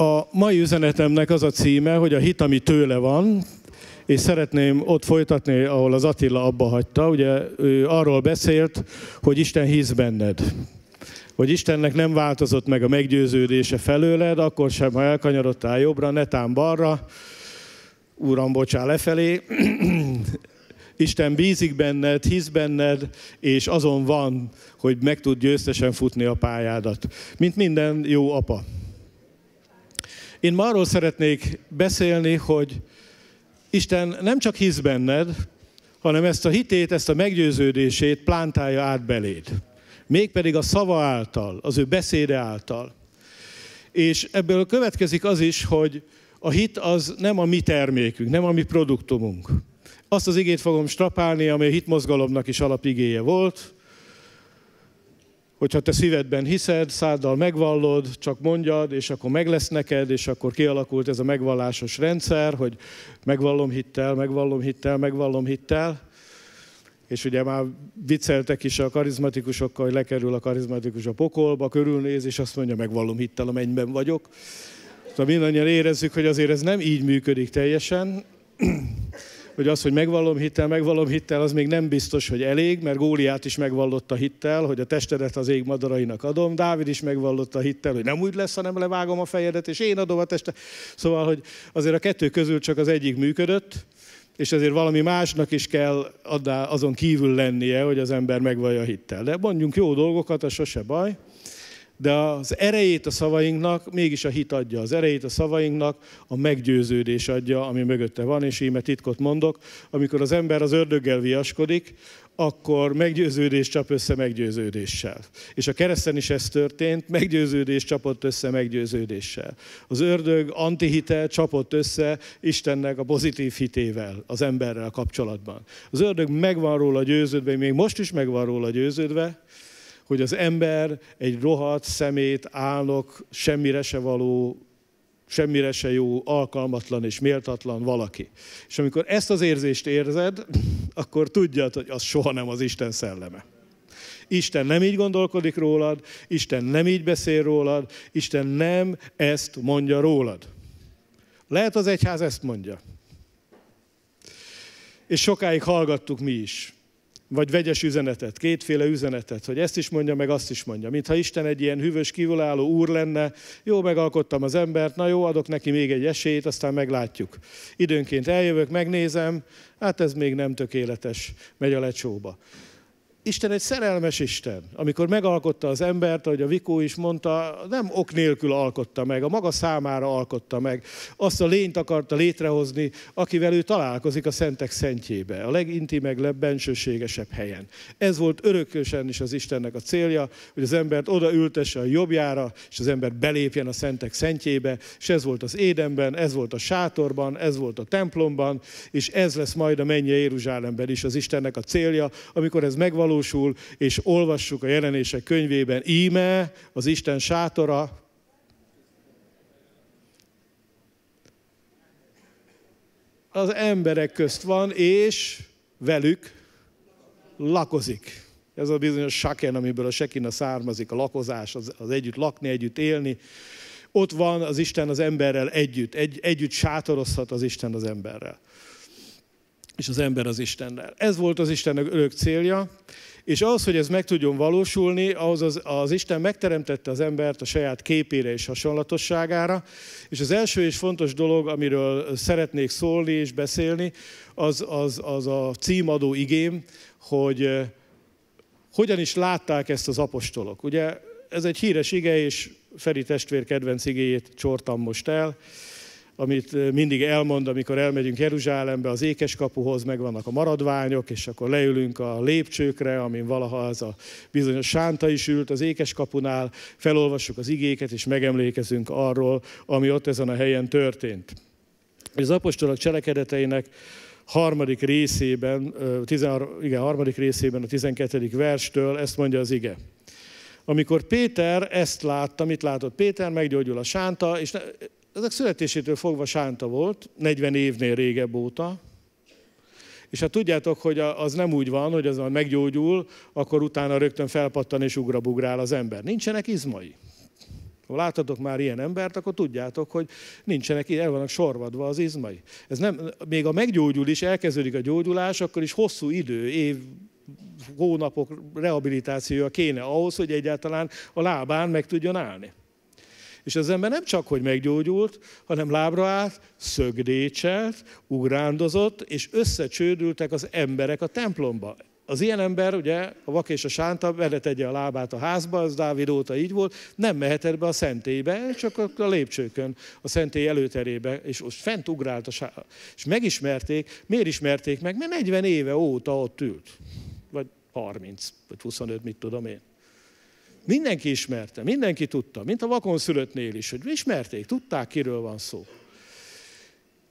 A mai üzenetemnek az a címe, hogy a hit, ami tőle van, és szeretném ott folytatni, ahol az Attila abba hagyta. Ugye ő arról beszélt, hogy Isten hisz benned. Hogy Istennek nem változott meg a meggyőződése felőled, akkor sem, ha elkanyarodtál jobbra, netán balra, Úram, bocsá, lefelé. Isten bízik benned, hisz benned, és azon van, hogy meg tud győztesen futni a pályádat. Mint minden jó apa. Én ma arról szeretnék beszélni, hogy Isten nem csak hisz benned, hanem ezt a hitét, ezt a meggyőződését plántálja át beléd. Mégpedig a szava által, az ő beszéde által. És ebből következik az is, hogy a hit az nem a mi termékünk, nem a mi produktumunk. Azt az igét fogom strapálni, ami a hitmozgalomnak is alapigéje volt, hogyha te szívedben hiszed, száddal megvallod, csak mondjad, és akkor meg lesz neked, és akkor kialakult ez a megvallásos rendszer, hogy megvallom hittel, megvallom hittel, megvallom hittel, és ugye már vicceltek is a karizmatikusokkal, hogy lekerül a karizmatikus a pokolba, körülnéz, és azt mondja, megvallom hittel, amennyiben vagyok. Szóval mindannyian érezzük, hogy azért ez nem így működik teljesen, hogy az, hogy megvallom hittel, megvallom hittel, az még nem biztos, hogy elég, mert Góliát is megvallotta hittel, hogy a testedet az ég madarainak adom, Dávid is megvallotta hittel, hogy nem úgy lesz, hanem levágom a fejedet, és én adom a testet. Szóval, hogy azért a kettő közül csak az egyik működött, és ezért valami másnak is kell azon kívül lennie, hogy az ember megvallja hittel. De mondjunk jó dolgokat, az sose baj de az erejét a szavainknak mégis a hit adja, az erejét a szavainknak a meggyőződés adja, ami mögötte van, és íme titkot mondok, amikor az ember az ördöggel viaskodik, akkor meggyőződés csap össze meggyőződéssel. És a kereszten is ez történt, meggyőződés csapott össze meggyőződéssel. Az ördög antihite csapott össze Istennek a pozitív hitével az emberrel kapcsolatban. Az ördög megvan róla győződve, még most is megvan róla győződve, hogy az ember egy rohadt, szemét, álnok, semmire se való, semmire se jó, alkalmatlan és méltatlan valaki. És amikor ezt az érzést érzed, akkor tudjad, hogy az soha nem az Isten szelleme. Isten nem így gondolkodik rólad, Isten nem így beszél rólad, Isten nem ezt mondja rólad. Lehet az egyház ezt mondja. És sokáig hallgattuk mi is vagy vegyes üzenetet, kétféle üzenetet, hogy ezt is mondja, meg azt is mondja. Mintha Isten egy ilyen hűvös, kívülálló úr lenne, jó, megalkottam az embert, na jó, adok neki még egy esélyt, aztán meglátjuk. Időnként eljövök, megnézem, hát ez még nem tökéletes, megy a lecsóba. Isten egy szerelmes Isten. Amikor megalkotta az embert, ahogy a Vikó is mondta, nem ok nélkül alkotta meg, a maga számára alkotta meg. Azt a lényt akarta létrehozni, akivel ő találkozik a szentek szentjébe, a legintimebb, legbensőségesebb helyen. Ez volt örökösen is az Istennek a célja, hogy az embert oda ültesse a jobbjára, és az ember belépjen a szentek szentjébe, és ez volt az édenben, ez volt a sátorban, ez volt a templomban, és ez lesz majd a mennyi Jeruzsálemben is az Istennek a célja, amikor ez megvalósul megvalósul, és olvassuk a jelenések könyvében, íme az Isten sátora, az emberek közt van, és velük lakozik. Ez a bizonyos saken, amiből a sekina származik, a lakozás, az, az együtt lakni, együtt élni. Ott van az Isten az emberrel együtt, egy, együtt sátorozhat az Isten az emberrel és az ember az Istennel. Ez volt az Isten örök célja, és ahhoz, hogy ez meg tudjon valósulni, ahhoz az, az Isten megteremtette az embert a saját képére és hasonlatosságára, és az első és fontos dolog, amiről szeretnék szólni és beszélni, az, az, az a címadó igém, hogy eh, hogyan is látták ezt az apostolok. Ugye ez egy híres ige, és Feri testvér kedvenc igéjét csortam most el amit eh, mindig elmond, amikor elmegyünk Jeruzsálembe, az ékes kapuhoz megvannak a maradványok, és akkor leülünk a lépcsőkre, amin valaha az a bizonyos sánta is ült az ékes kapunál, felolvassuk az igéket, és megemlékezünk arról, ami ott ezen a helyen történt. Az apostolok cselekedeteinek harmadik részében, igen, harmadik részében a 12. verstől ezt mondja az ige. Amikor Péter ezt látta, mit látott Péter, meggyógyul a sánta, és ezek születésétől fogva sánta volt, 40 évnél régebb óta, és hát tudjátok, hogy az nem úgy van, hogy az meggyógyul, akkor utána rögtön felpattan és ugrabugrál az ember. Nincsenek izmai. Ha láthatok már ilyen embert, akkor tudjátok, hogy nincsenek, el vannak sorvadva az izmai. Ez nem, még a meggyógyul is, elkezdődik a gyógyulás, akkor is hosszú idő, év, hónapok rehabilitációja kéne ahhoz, hogy egyáltalán a lábán meg tudjon állni. És az ember nem csak, hogy meggyógyult, hanem lábra állt, szögdécselt, ugrándozott, és összecsődültek az emberek a templomba. Az ilyen ember, ugye, a vak és a sánta tegye a lábát a házba, az Dávid óta így volt, nem mehetett be a szentélybe, csak a lépcsőkön, a szentély előterébe, és ott fent ugrált a sánta. És megismerték, miért ismerték meg? Mert 40 éve óta ott ült, vagy 30, vagy 25, mit tudom én. Mindenki ismerte, mindenki tudta, mint a vakonszülöttnél is, hogy ismerték, tudták, kiről van szó.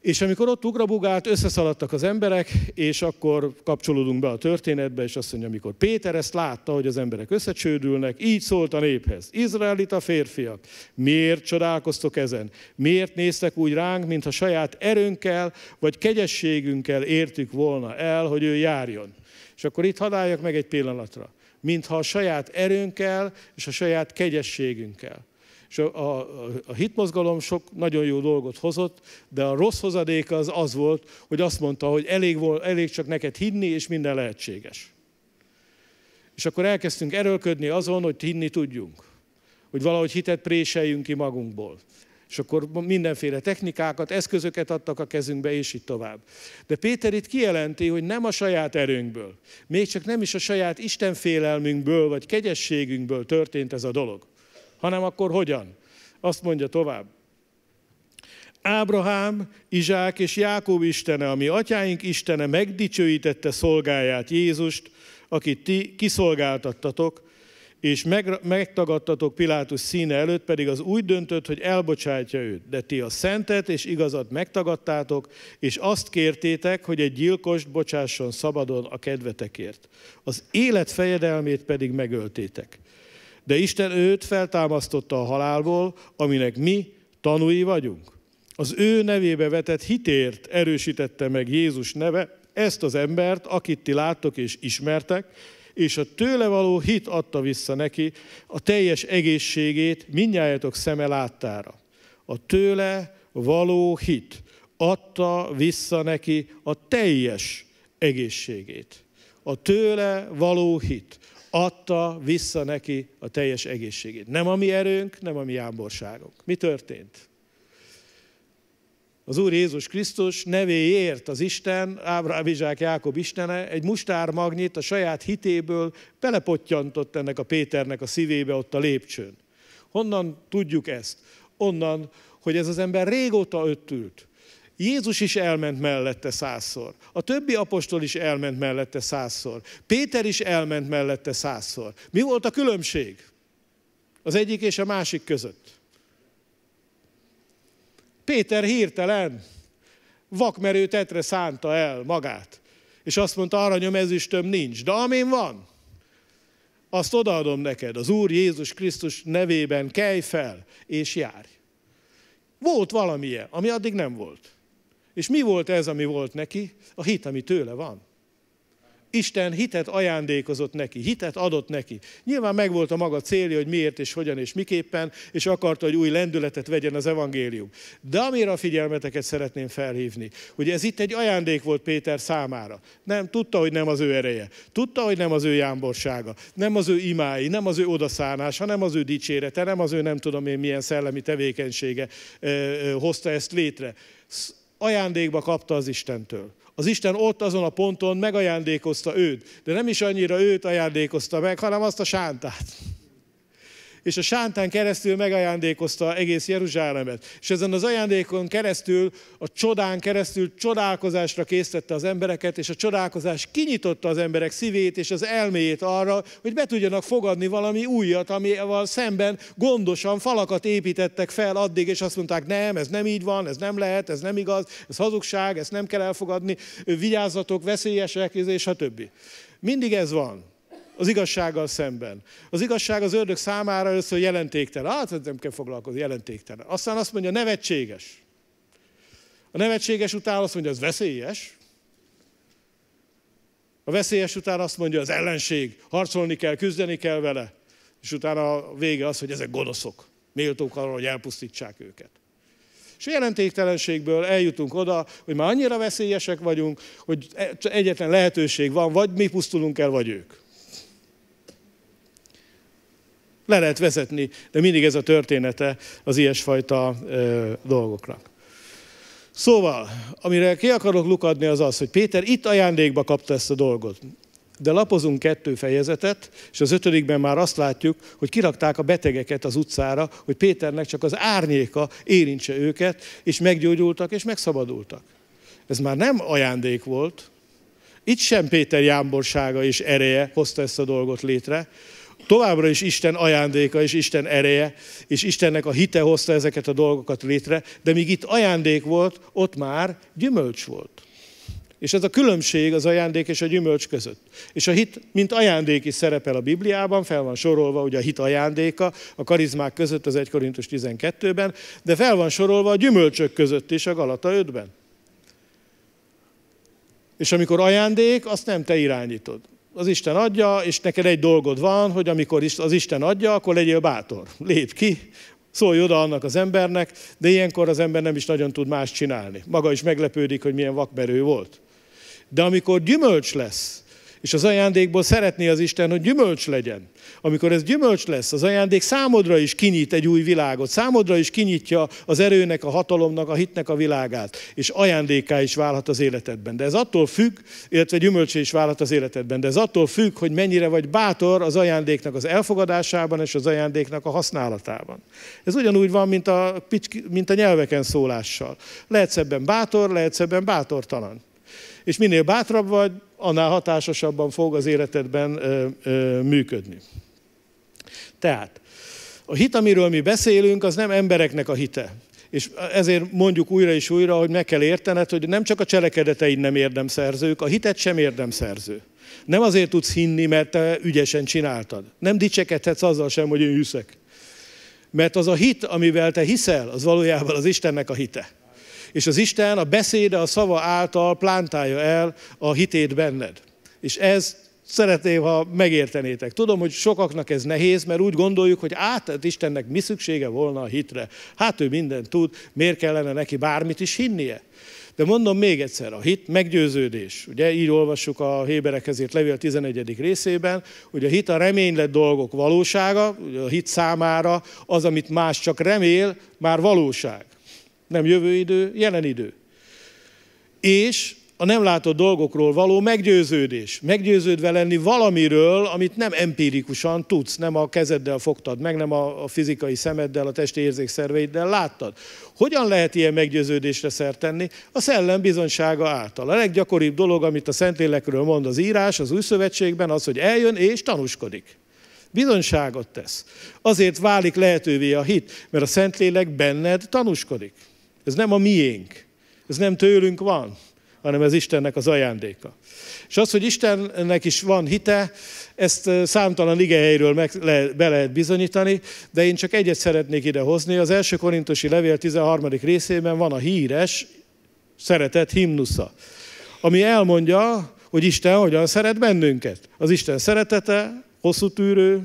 És amikor ott ugrabugált, összeszaladtak az emberek, és akkor kapcsolódunk be a történetbe, és azt mondja, amikor Péter ezt látta, hogy az emberek összecsődülnek, így szólt a néphez. Izraelita férfiak, miért csodálkoztok ezen? Miért néztek úgy ránk, mintha saját erőnkkel vagy kegyességünkkel értük volna el, hogy ő járjon? És akkor itt hadáljak meg egy pillanatra mintha a saját erőnkkel és a saját kegyességünkkel. És a, a, a hitmozgalom sok nagyon jó dolgot hozott, de a rossz hozadéka az az volt, hogy azt mondta, hogy elég, volt, elég csak neked hinni, és minden lehetséges. És akkor elkezdtünk erőlködni azon, hogy hinni tudjunk. Hogy valahogy hitet préseljünk ki magunkból. És akkor mindenféle technikákat, eszközöket adtak a kezünkbe, és így tovább. De Péter itt kijelenti, hogy nem a saját erőnkből, még csak nem is a saját istenfélelmünkből, vagy kegyességünkből történt ez a dolog, hanem akkor hogyan? Azt mondja tovább. Ábrahám, Izsák és Jákob istene, ami atyáink istene, megdicsőítette szolgáját Jézust, akit ti kiszolgáltattatok, és megtagadtatok Pilátus színe előtt, pedig az úgy döntött, hogy elbocsátja őt. De ti a szentet és igazat megtagadtátok, és azt kértétek, hogy egy gyilkost bocsásson szabadon a kedvetekért. Az élet fejedelmét pedig megöltétek. De Isten őt feltámasztotta a halálból, aminek mi tanúi vagyunk. Az ő nevébe vetett hitért erősítette meg Jézus neve ezt az embert, akit ti láttok és ismertek, és a tőle való hit adta vissza neki a teljes egészségét minnyájatok szeme láttára. A tőle való hit adta vissza neki a teljes egészségét. A tőle való hit adta vissza neki a teljes egészségét. Nem a mi erőnk, nem a mi ámborságunk. Mi történt? az Úr Jézus Krisztus nevéért az Isten, Ábrám, Izsák, Jákob Istene egy mustármagnyit a saját hitéből belepottyantott ennek a Péternek a szívébe ott a lépcsőn. Honnan tudjuk ezt? Onnan, hogy ez az ember régóta ott ült. Jézus is elment mellette százszor. A többi apostol is elment mellette százszor. Péter is elment mellette százszor. Mi volt a különbség? Az egyik és a másik között. Péter hirtelen vakmerő tetre szánta el magát, és azt mondta, aranyom, ezüstöm nincs, de amin van, azt odaadom neked, az Úr Jézus Krisztus nevében kelj fel, és járj. Volt valamilyen, ami addig nem volt. És mi volt ez, ami volt neki? A hit, ami tőle van. Isten hitet ajándékozott neki, hitet adott neki. Nyilván megvolt a maga célja, hogy miért és hogyan és miképpen, és akarta, hogy új lendületet vegyen az evangélium. De amire a figyelmeteket szeretném felhívni, hogy ez itt egy ajándék volt Péter számára. Nem, tudta, hogy nem az ő ereje, tudta, hogy nem az ő jámborsága, nem az ő imái, nem az ő odaszánása, nem az ő dicsérete, nem az ő nem tudom én milyen szellemi tevékenysége ö, ö, hozta ezt létre ajándékba kapta az Istentől. Az Isten ott azon a ponton megajándékozta őt, de nem is annyira őt ajándékozta meg, hanem azt a sántát és a sántán keresztül megajándékozta egész Jeruzsálemet. És ezen az ajándékon keresztül, a csodán keresztül csodálkozásra készítette az embereket, és a csodálkozás kinyitotta az emberek szívét és az elméjét arra, hogy be tudjanak fogadni valami újat, amivel szemben gondosan falakat építettek fel addig, és azt mondták, nem, ez nem így van, ez nem lehet, ez nem igaz, ez hazugság, ezt nem kell elfogadni, vigyázzatok, veszélyesek, és a többi. Mindig ez van az igazsággal szemben. Az igazság az ördög számára először jelentéktelen. Hát nem kell foglalkozni, jelentéktelen. Aztán azt mondja, nevetséges. A nevetséges után azt mondja, az veszélyes. A veszélyes után azt mondja, az ellenség, harcolni kell, küzdeni kell vele. És utána a vége az, hogy ezek gonoszok, méltók arra, hogy elpusztítsák őket. És a jelentéktelenségből eljutunk oda, hogy már annyira veszélyesek vagyunk, hogy e- egyetlen lehetőség van, vagy mi pusztulunk el, vagy ők. Le lehet vezetni, de mindig ez a története az ilyesfajta ö, dolgoknak. Szóval, amire ki akarok lukadni az az, hogy Péter itt ajándékba kapta ezt a dolgot. De lapozunk kettő fejezetet, és az ötödikben már azt látjuk, hogy kirakták a betegeket az utcára, hogy Péternek csak az árnyéka érintse őket, és meggyógyultak és megszabadultak. Ez már nem ajándék volt. Itt sem Péter jámborsága és ereje hozta ezt a dolgot létre, továbbra is Isten ajándéka és Isten ereje, és Istennek a hite hozta ezeket a dolgokat létre, de míg itt ajándék volt, ott már gyümölcs volt. És ez a különbség az ajándék és a gyümölcs között. És a hit, mint ajándék is szerepel a Bibliában, fel van sorolva ugye a hit ajándéka a karizmák között az 1 Korintus 12-ben, de fel van sorolva a gyümölcsök között is a Galata 5-ben. És amikor ajándék, azt nem te irányítod az Isten adja, és neked egy dolgod van, hogy amikor az Isten adja, akkor legyél bátor. Lép ki, szólj oda annak az embernek, de ilyenkor az ember nem is nagyon tud más csinálni. Maga is meglepődik, hogy milyen vakmerő volt. De amikor gyümölcs lesz, és az ajándékból szeretné az Isten, hogy gyümölcs legyen. Amikor ez gyümölcs lesz, az ajándék számodra is kinyit egy új világot, számodra is kinyitja az erőnek, a hatalomnak, a hitnek a világát, és ajándéká is válhat az életedben. De ez attól függ, illetve gyümölcsé is válhat az életedben, de ez attól függ, hogy mennyire vagy bátor az ajándéknak az elfogadásában és az ajándéknak a használatában. Ez ugyanúgy van, mint a, mint a nyelveken szólással. Lehetsz ebben bátor, lehetsz ebben bátortalan. És minél bátrabb vagy, annál hatásosabban fog az életedben ö, ö, működni. Tehát a hit, amiről mi beszélünk, az nem embereknek a hite. És ezért mondjuk újra és újra, hogy meg kell értened, hogy nem csak a cselekedeteid nem érdemszerzők, a hitet sem érdemszerző. Nem azért tudsz hinni, mert te ügyesen csináltad. Nem dicsekedhetsz azzal sem, hogy én hiszek. Mert az a hit, amivel te hiszel, az valójában az Istennek a hite és az Isten a beszéde, a szava által plántálja el a hitét benned. És ez szeretném, ha megértenétek. Tudom, hogy sokaknak ez nehéz, mert úgy gondoljuk, hogy át, hát Istennek mi szüksége volna a hitre. Hát ő mindent tud, miért kellene neki bármit is hinnie? De mondom még egyszer, a hit meggyőződés. Ugye így olvassuk a Héberekhez írt levél 11. részében, hogy a hit a reménylet dolgok valósága, a hit számára az, amit más csak remél, már valóság. Nem jövő idő, jelen idő. És a nem látott dolgokról való meggyőződés. Meggyőződve lenni valamiről, amit nem empirikusan tudsz, nem a kezeddel fogtad meg, nem a fizikai szemeddel, a testi érzékszerveiddel láttad. Hogyan lehet ilyen meggyőződésre szert tenni? A szellem bizonysága által. A leggyakoribb dolog, amit a Szentlélekről mond az írás, az új szövetségben, az, hogy eljön és tanúskodik. Bizonyságot tesz. Azért válik lehetővé a hit, mert a Szentlélek benned tanúskodik. Ez nem a miénk, ez nem tőlünk van, hanem ez Istennek az ajándéka. És az, hogy Istennek is van hite, ezt számtalan igehelyről be lehet bizonyítani, de én csak egyet szeretnék idehozni. Az első korintusi levél 13. részében van a híres, szeretett himnusza, ami elmondja, hogy Isten hogyan szeret bennünket. Az Isten szeretete, hosszú tűrő,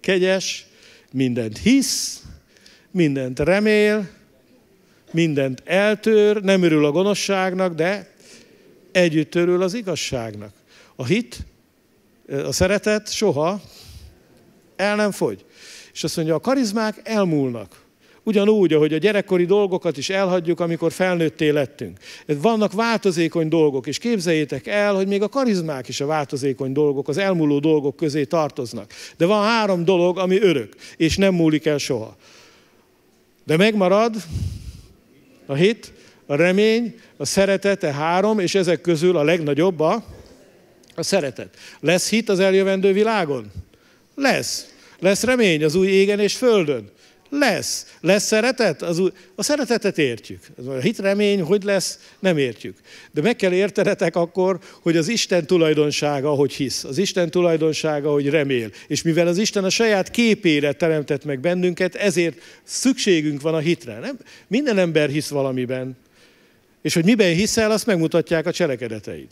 kegyes, mindent hisz, mindent remél, mindent eltör, nem örül a gonoszságnak, de együtt örül az igazságnak. A hit, a szeretet soha el nem fogy. És azt mondja, a karizmák elmúlnak. Ugyanúgy, ahogy a gyerekkori dolgokat is elhagyjuk, amikor felnőtté lettünk. Vannak változékony dolgok, és képzeljétek el, hogy még a karizmák is a változékony dolgok, az elmúló dolgok közé tartoznak. De van három dolog, ami örök, és nem múlik el soha. De megmarad a hit, a remény, a szeretete három, és ezek közül a legnagyobb a, a szeretet. Lesz hit az eljövendő világon? Lesz. Lesz remény az új égen és földön. Lesz. Lesz szeretet? Az, a szeretetet értjük. A hitremény, hogy lesz, nem értjük. De meg kell értenetek akkor, hogy az Isten tulajdonsága, hogy hisz. Az Isten tulajdonsága, hogy remél. És mivel az Isten a saját képére teremtett meg bennünket, ezért szükségünk van a hitre. Nem? Minden ember hisz valamiben. És hogy miben hiszel, azt megmutatják a cselekedeteid.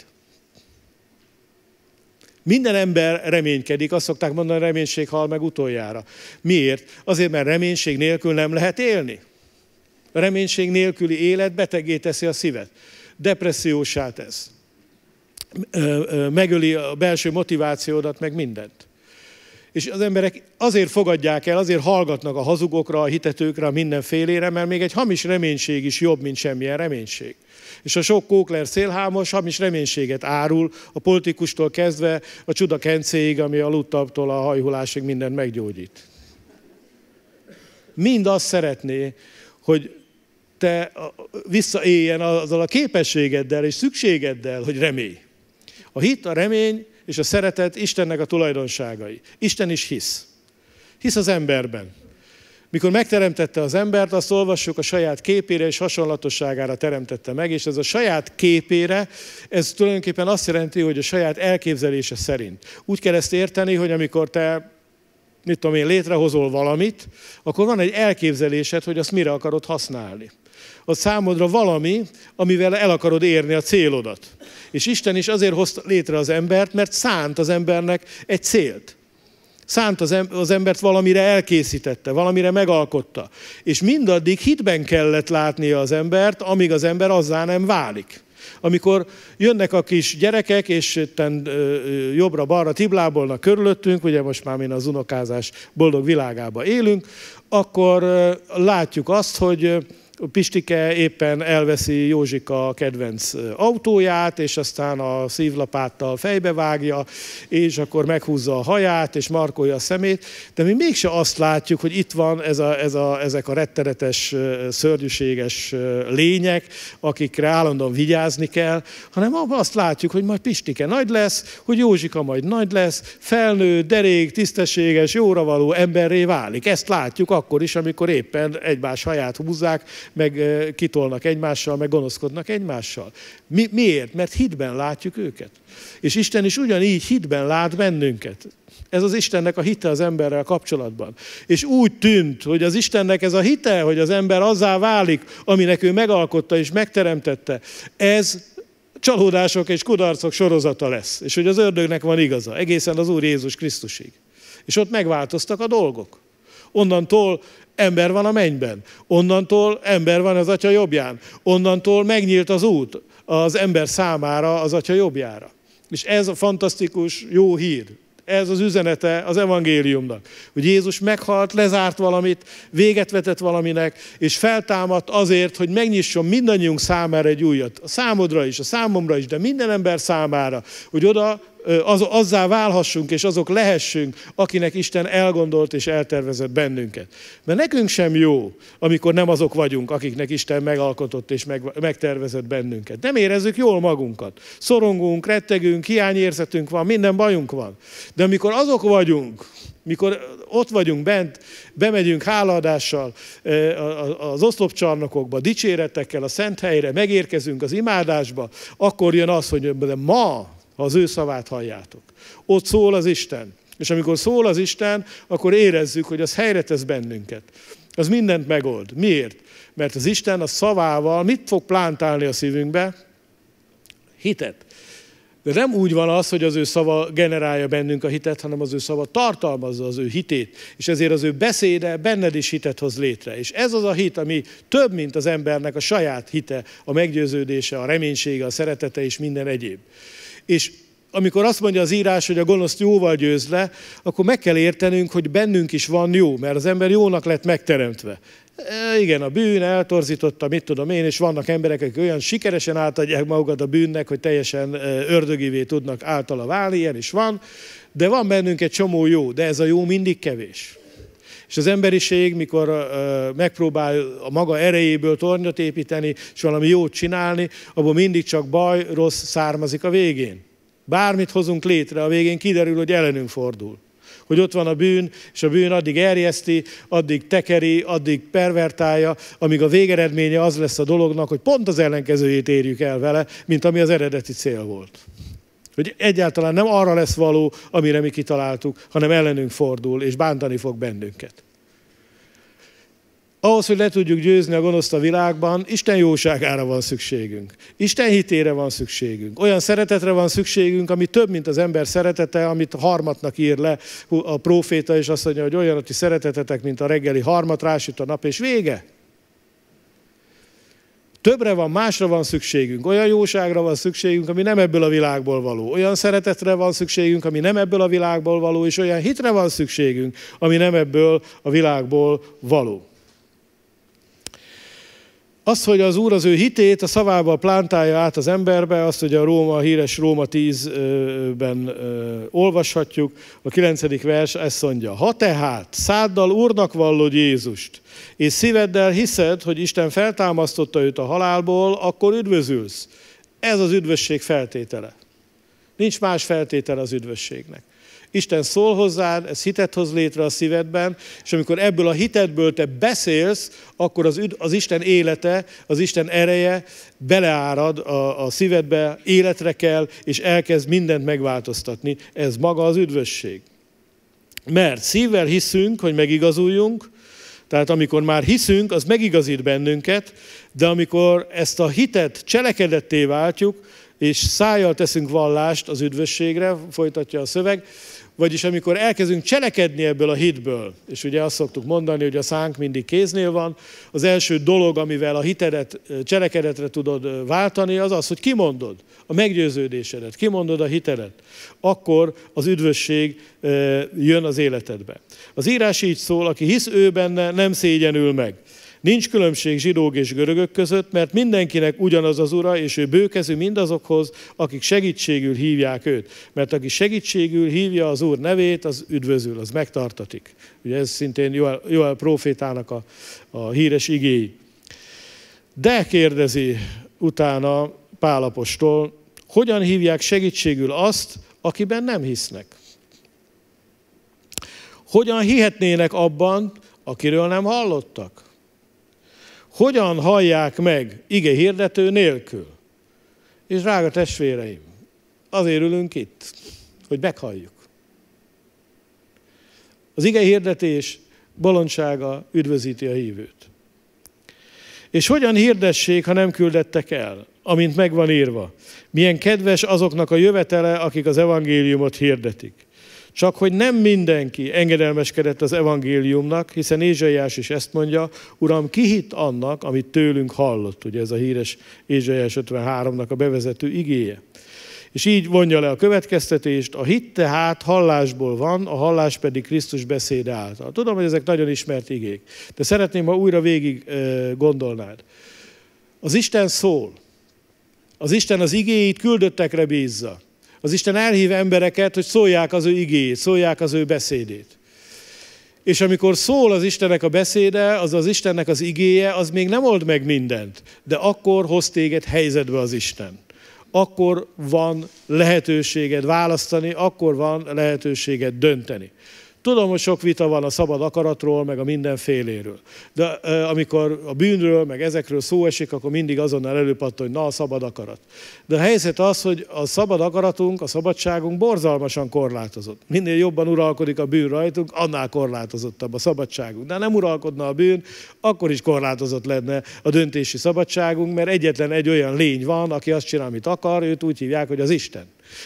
Minden ember reménykedik, azt szokták mondani, reménység hal meg utoljára. Miért? Azért, mert reménység nélkül nem lehet élni. A reménység nélküli élet betegé teszi a szívet. Depressziósá tesz. Megöli a belső motivációdat, meg mindent. És az emberek azért fogadják el, azért hallgatnak a hazugokra, a hitetőkre, a mindenfélére, mert még egy hamis reménység is jobb, mint semmilyen reménység és a sok kókler szélhámos hamis reménységet árul, a politikustól kezdve a csuda kencéig, ami a luttaptól a hajhulásig mindent meggyógyít. Mind azt szeretné, hogy te visszaéljen azzal a képességeddel és szükségeddel, hogy remély. A hit, a remény és a szeretet Istennek a tulajdonságai. Isten is hisz. Hisz az emberben. Mikor megteremtette az embert, azt olvassuk, a saját képére és hasonlatosságára teremtette meg, és ez a saját képére, ez tulajdonképpen azt jelenti, hogy a saját elképzelése szerint. Úgy kell ezt érteni, hogy amikor te mit tudom én, létrehozol valamit, akkor van egy elképzelésed, hogy azt mire akarod használni. A számodra valami, amivel el akarod érni a célodat. És Isten is azért hozta létre az embert, mert szánt az embernek egy célt szánt az embert valamire elkészítette, valamire megalkotta. És mindaddig hitben kellett látnia az embert, amíg az ember azzá nem válik. Amikor jönnek a kis gyerekek, és jobbra-balra tiblábolnak körülöttünk, ugye most már mi az unokázás boldog világába élünk, akkor látjuk azt, hogy Pistike éppen elveszi Józsika kedvenc autóját, és aztán a szívlapáttal fejbe vágja, és akkor meghúzza a haját, és markolja a szemét, de mi mégse azt látjuk, hogy itt van ez a, ez a, ezek a retteretes, szörnyűséges lények, akikre állandóan vigyázni kell, hanem azt látjuk, hogy majd Pistike nagy lesz, hogy Józsika majd nagy lesz, felnő, derék, tisztességes, jóra való emberré válik. Ezt látjuk akkor is, amikor éppen egymás haját húzzák, meg kitolnak egymással, meg gonoszkodnak egymással. Mi, miért? Mert hitben látjuk őket. És Isten is ugyanígy hitben lát bennünket. Ez az Istennek a hite az emberrel kapcsolatban. És úgy tűnt, hogy az Istennek ez a hite, hogy az ember azzá válik, aminek ő megalkotta és megteremtette, ez csalódások és kudarcok sorozata lesz. És hogy az ördögnek van igaza, egészen az Úr Jézus Krisztusig. És ott megváltoztak a dolgok. Onnantól ember van a mennyben. Onnantól ember van az atya jobbján. Onnantól megnyílt az út az ember számára az atya jobbjára. És ez a fantasztikus jó hír. Ez az üzenete az evangéliumnak, hogy Jézus meghalt, lezárt valamit, véget vetett valaminek, és feltámadt azért, hogy megnyisson mindannyiunk számára egy újat. A számodra is, a számomra is, de minden ember számára, hogy oda az, azzá válhassunk, és azok lehessünk, akinek Isten elgondolt és eltervezett bennünket. Mert nekünk sem jó, amikor nem azok vagyunk, akiknek Isten megalkotott és meg, megtervezett bennünket. Nem érezzük jól magunkat. Szorongunk, rettegünk, hiányérzetünk van, minden bajunk van. De amikor azok vagyunk, mikor ott vagyunk bent, bemegyünk hálaadással az oszlopcsarnokokba, dicséretekkel a szent helyre, megérkezünk az imádásba, akkor jön az, hogy ma ha az ő szavát halljátok. Ott szól az Isten. És amikor szól az Isten, akkor érezzük, hogy az helyre tesz bennünket. Az mindent megold. Miért? Mert az Isten a szavával mit fog plántálni a szívünkbe? Hitet. De nem úgy van az, hogy az ő szava generálja bennünk a hitet, hanem az ő szava tartalmazza az ő hitét, és ezért az ő beszéde benned is hitet hoz létre. És ez az a hit, ami több, mint az embernek a saját hite, a meggyőződése, a reménysége, a szeretete és minden egyéb. És amikor azt mondja az írás, hogy a gonoszt jóval győz le, akkor meg kell értenünk, hogy bennünk is van jó, mert az ember jónak lett megteremtve. E, igen, a bűn eltorzította, mit tudom én, és vannak emberek, akik olyan sikeresen átadják magukat a bűnnek, hogy teljesen e, ördögivé tudnak általa válni, ilyen is van, de van bennünk egy csomó jó, de ez a jó mindig kevés. És az emberiség, mikor megpróbál a maga erejéből tornyot építeni, és valami jót csinálni, abból mindig csak baj, rossz származik a végén. Bármit hozunk létre, a végén kiderül, hogy ellenünk fordul hogy ott van a bűn, és a bűn addig erjeszti, addig tekeri, addig pervertálja, amíg a végeredménye az lesz a dolognak, hogy pont az ellenkezőjét érjük el vele, mint ami az eredeti cél volt hogy egyáltalán nem arra lesz való, amire mi kitaláltuk, hanem ellenünk fordul, és bántani fog bennünket. Ahhoz, hogy le tudjuk győzni a gonoszt a világban, Isten jóságára van szükségünk. Isten hitére van szükségünk. Olyan szeretetre van szükségünk, ami több, mint az ember szeretete, amit harmatnak ír le a próféta, és azt mondja, hogy olyan, hogy szeretetetek, mint a reggeli harmat, rásüt a nap, és vége. Többre van, másra van szükségünk, olyan jóságra van szükségünk, ami nem ebből a világból való, olyan szeretetre van szükségünk, ami nem ebből a világból való, és olyan hitre van szükségünk, ami nem ebből a világból való. Az, hogy az Úr az ő hitét a szavába, plántálja át az emberbe, azt hogy a Róma, a híres Róma 10-ben olvashatjuk, a 9. vers ezt mondja. Ha tehát száddal Úrnak vallod Jézust, és szíveddel hiszed, hogy Isten feltámasztotta őt a halálból, akkor üdvözülsz. Ez az üdvösség feltétele. Nincs más feltétele az üdvösségnek. Isten szól hozzád, ez hitet hoz létre a szívedben, és amikor ebből a hitetből te beszélsz, akkor az, az Isten élete, az Isten ereje beleárad a, a szívedbe, életre kell, és elkezd mindent megváltoztatni. Ez maga az üdvösség. Mert szívvel hiszünk, hogy megigazuljunk, tehát amikor már hiszünk, az megigazít bennünket, de amikor ezt a hitet cselekedetté váltjuk, és szájjal teszünk vallást az üdvösségre, folytatja a szöveg, vagyis amikor elkezdünk cselekedni ebből a hitből, és ugye azt szoktuk mondani, hogy a szánk mindig kéznél van, az első dolog, amivel a hitedet cselekedetre tudod váltani, az az, hogy kimondod a meggyőződésedet, kimondod a hitedet. Akkor az üdvösség jön az életedbe. Az írás így szól, aki hisz ő benne, nem szégyenül meg. Nincs különbség zsidók és görögök között, mert mindenkinek ugyanaz az ura, és ő bőkezű mindazokhoz, akik segítségül hívják őt. Mert aki segítségül hívja az úr nevét, az üdvözül, az megtartatik. Ugye ez szintén Joel, Joel profétának a, a híres igéi. De kérdezi utána Pálapostól, hogyan hívják segítségül azt, akiben nem hisznek? Hogyan hihetnének abban, akiről nem hallottak? Hogyan hallják meg ige hirdető nélkül? És drága testvéreim, azért ülünk itt, hogy meghalljuk. Az ige hirdetés bolondsága üdvözíti a hívőt. És hogyan hirdessék, ha nem küldettek el, amint megvan írva? Milyen kedves azoknak a jövetele, akik az evangéliumot hirdetik. Csak hogy nem mindenki engedelmeskedett az evangéliumnak, hiszen Ézsaiás is ezt mondja, Uram, kihitt annak, amit tőlünk hallott. Ugye ez a híres Ézsaiás 53-nak a bevezető igéje. És így vonja le a következtetést, a hit tehát hallásból van, a hallás pedig Krisztus beszéde által. Tudom, hogy ezek nagyon ismert igék, de szeretném, ha újra végig gondolnád. Az Isten szól. Az Isten az igéit küldöttekre bízza. Az Isten elhív embereket, hogy szólják az ő igéjét, szólják az ő beszédét. És amikor szól az Istennek a beszéde, az az Istennek az igéje, az még nem old meg mindent, de akkor hoz téged helyzetbe az Isten. Akkor van lehetőséged választani, akkor van lehetőséged dönteni. Tudom, hogy sok vita van a szabad akaratról, meg a mindenféléről. De amikor a bűnről, meg ezekről szó esik, akkor mindig azonnal előpattol, hogy na a szabad akarat. De a helyzet az, hogy a szabad akaratunk, a szabadságunk borzalmasan korlátozott. Minél jobban uralkodik a bűn rajtunk, annál korlátozottabb a szabadságunk. De ha nem uralkodna a bűn, akkor is korlátozott lenne a döntési szabadságunk, mert egyetlen egy olyan lény van, aki azt csinál, amit akar, őt úgy hívják, hogy az Isten.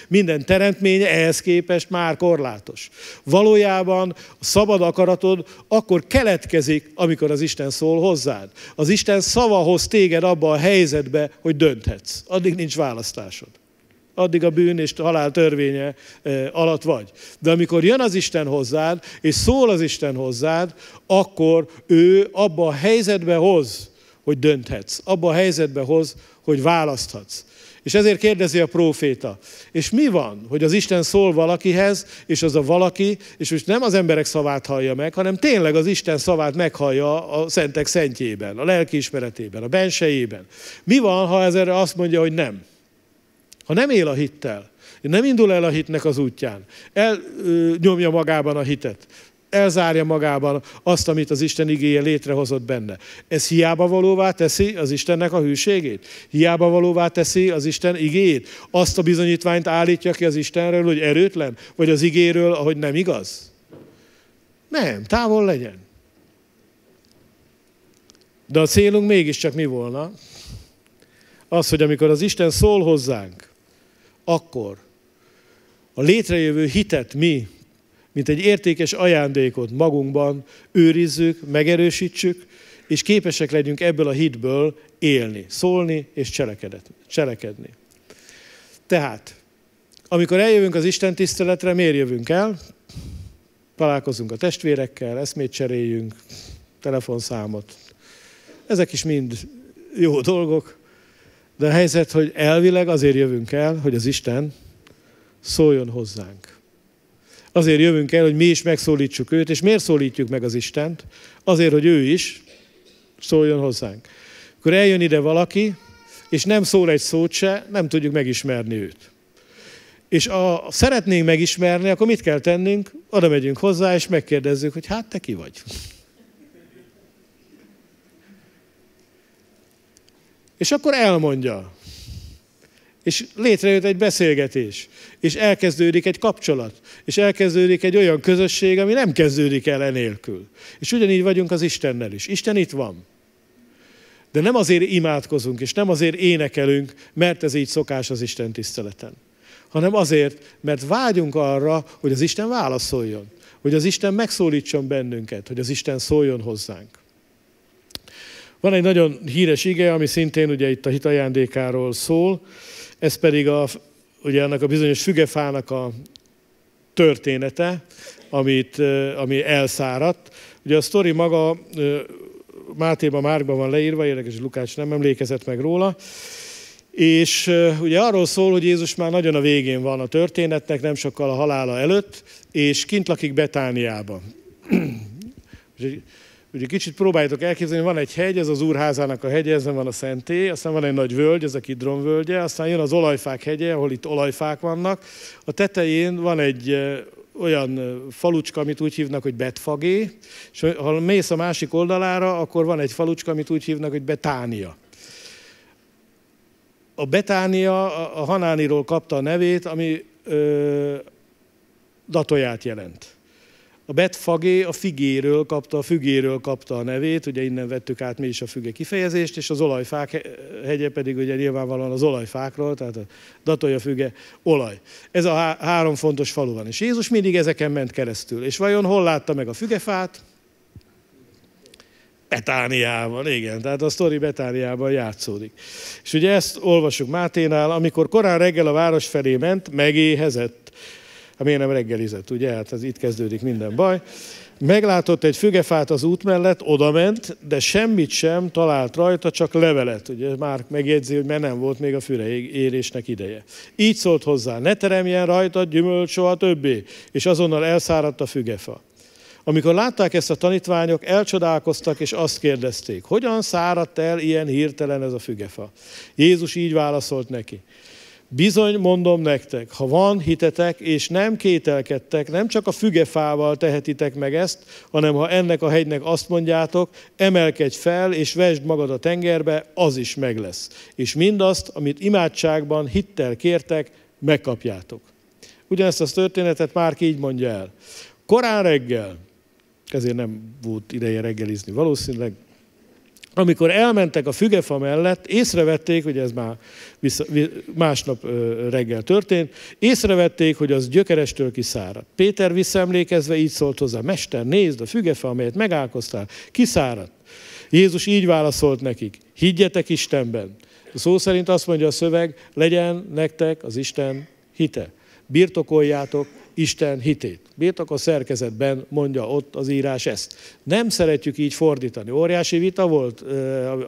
Minden teremtmény ehhez képest már korlátos. Valójában a szabad akaratod akkor keletkezik, amikor az Isten szól hozzád. Az Isten szava hoz téged abba a helyzetbe, hogy dönthetsz. Addig nincs választásod addig a bűn és a halál törvénye eh, alatt vagy. De amikor jön az Isten hozzád, és szól az Isten hozzád, akkor ő abba a helyzetbe hoz, hogy dönthetsz. Abba a helyzetbe hoz, hogy választhatsz. És ezért kérdezi a próféta. És mi van, hogy az Isten szól valakihez, és az a valaki, és most nem az emberek szavát hallja meg, hanem tényleg az Isten szavát meghallja a szentek szentjében, a ismeretében, a bensejében. Mi van, ha ez erre azt mondja, hogy nem? Ha nem él a hittel, nem indul el a hitnek az útján, elnyomja magában a hitet, elzárja magában azt, amit az Isten igéje létrehozott benne. Ez hiába valóvá teszi az Istennek a hűségét? Hiába valóvá teszi az Isten igéjét? Azt a bizonyítványt állítja ki az Istenről, hogy erőtlen? Vagy az igéről, ahogy nem igaz? Nem, távol legyen. De a célunk mégiscsak mi volna? Az, hogy amikor az Isten szól hozzánk, akkor a létrejövő hitet mi mint egy értékes ajándékot magunkban őrizzük, megerősítsük, és képesek legyünk ebből a hitből élni, szólni és cselekedni. Tehát, amikor eljövünk az Isten tiszteletre, miért jövünk el? Találkozunk a testvérekkel, eszmét cseréljünk, telefonszámot. Ezek is mind jó dolgok, de a helyzet, hogy elvileg azért jövünk el, hogy az Isten szóljon hozzánk. Azért jövünk el, hogy mi is megszólítsuk őt, és miért szólítjuk meg az Istent? Azért, hogy ő is szóljon hozzánk. Akkor eljön ide valaki, és nem szól egy szót se, nem tudjuk megismerni őt. És a, szeretnénk megismerni, akkor mit kell tennünk? Oda megyünk hozzá, és megkérdezzük, hogy hát te ki vagy. És akkor elmondja. És létrejött egy beszélgetés, és elkezdődik egy kapcsolat, és elkezdődik egy olyan közösség, ami nem kezdődik el enélkül. És ugyanígy vagyunk az Istennel is. Isten itt van. De nem azért imádkozunk, és nem azért énekelünk, mert ez így szokás az Isten tiszteleten, hanem azért, mert vágyunk arra, hogy az Isten válaszoljon, hogy az Isten megszólítson bennünket, hogy az Isten szóljon hozzánk. Van egy nagyon híres ige, ami szintén ugye itt a hitajándékáról szól, ez pedig a, ugye annak a bizonyos fügefának a története, amit, ami elszáradt. Ugye a sztori maga Mátéban, Márkban van leírva, érdekes, Lukács nem emlékezett meg róla. És ugye arról szól, hogy Jézus már nagyon a végén van a történetnek, nem sokkal a halála előtt, és kint lakik Betániában. Ugye kicsit próbáljátok elképzelni, van egy hegy, ez az úrházának a hegye, ezen van a Szenté. aztán van egy nagy völgy, ez a Kidron völgye, aztán jön az olajfák hegye, ahol itt olajfák vannak. A tetején van egy olyan falucska, amit úgy hívnak, hogy Betfagé, és ha mész a másik oldalára, akkor van egy falucska, amit úgy hívnak, hogy Betánia. A Betánia a Hanániról kapta a nevét, ami ö, datoját jelent. A betfagé a figéről kapta, a fügéről kapta a nevét, ugye innen vettük át mi is a füge kifejezést, és az olajfák hegye pedig ugye nyilvánvalóan az olajfákról, tehát a datolja füge olaj. Ez a há- három fontos falu van. És Jézus mindig ezeken ment keresztül. És vajon hol látta meg a fügefát? Betániában, igen, tehát a sztori Betániában játszódik. És ugye ezt olvasjuk Máténál, amikor korán reggel a város felé ment, megéhezett. Hát miért nem reggelizett, ugye? Hát ez itt kezdődik minden baj. Meglátott egy fügefát az út mellett, odament, de semmit sem talált rajta, csak levelet. Ugye már megjegyzi, hogy mert nem volt még a füre érésnek ideje. Így szólt hozzá, ne teremjen rajta gyümölcs soha többé, és azonnal elszáradt a fügefa. Amikor látták ezt a tanítványok, elcsodálkoztak és azt kérdezték, hogyan száradt el ilyen hirtelen ez a fügefa? Jézus így válaszolt neki. Bizony mondom nektek, ha van hitetek, és nem kételkedtek, nem csak a fügefával tehetitek meg ezt, hanem ha ennek a hegynek azt mondjátok, emelkedj fel, és vesd magad a tengerbe, az is meg lesz. És mindazt, amit imádságban hittel kértek, megkapjátok. Ugyanezt a történetet már így mondja el. Korán reggel, ezért nem volt ideje reggelizni valószínűleg, amikor elmentek a fügefa mellett, észrevették, hogy ez már vissza, másnap reggel történt, észrevették, hogy az gyökerestől kiszáradt. Péter visszaemlékezve így szólt hozzá, Mester, nézd, a fügefa, amelyet megálkoztál, kiszáradt. Jézus így válaszolt nekik, higgyetek Istenben. A szó szerint azt mondja a szöveg, legyen nektek az Isten hite. Birtokoljátok Isten hitét. Birtok szerkezetben mondja ott az írás ezt. Nem szeretjük így fordítani. Óriási vita volt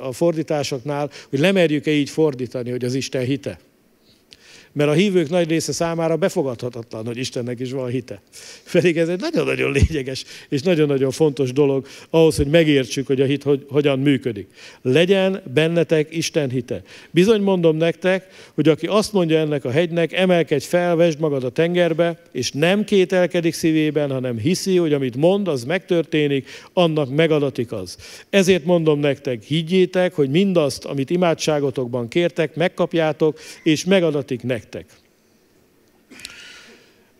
a fordításoknál, hogy lemerjük-e így fordítani, hogy az Isten hite. Mert a hívők nagy része számára befogadhatatlan, hogy Istennek is van hite. Pedig ez egy nagyon-nagyon lényeges és nagyon-nagyon fontos dolog ahhoz, hogy megértsük, hogy a hit hogy, hogyan működik. Legyen bennetek Isten hite. Bizony mondom nektek, hogy aki azt mondja ennek a hegynek, emelkedj fel, vesd magad a tengerbe, és nem kételkedik szívében, hanem hiszi, hogy amit mond, az megtörténik, annak megadatik az. Ezért mondom nektek, higgyétek, hogy mindazt, amit imádságotokban kértek, megkapjátok, és megadatik nektek nektek.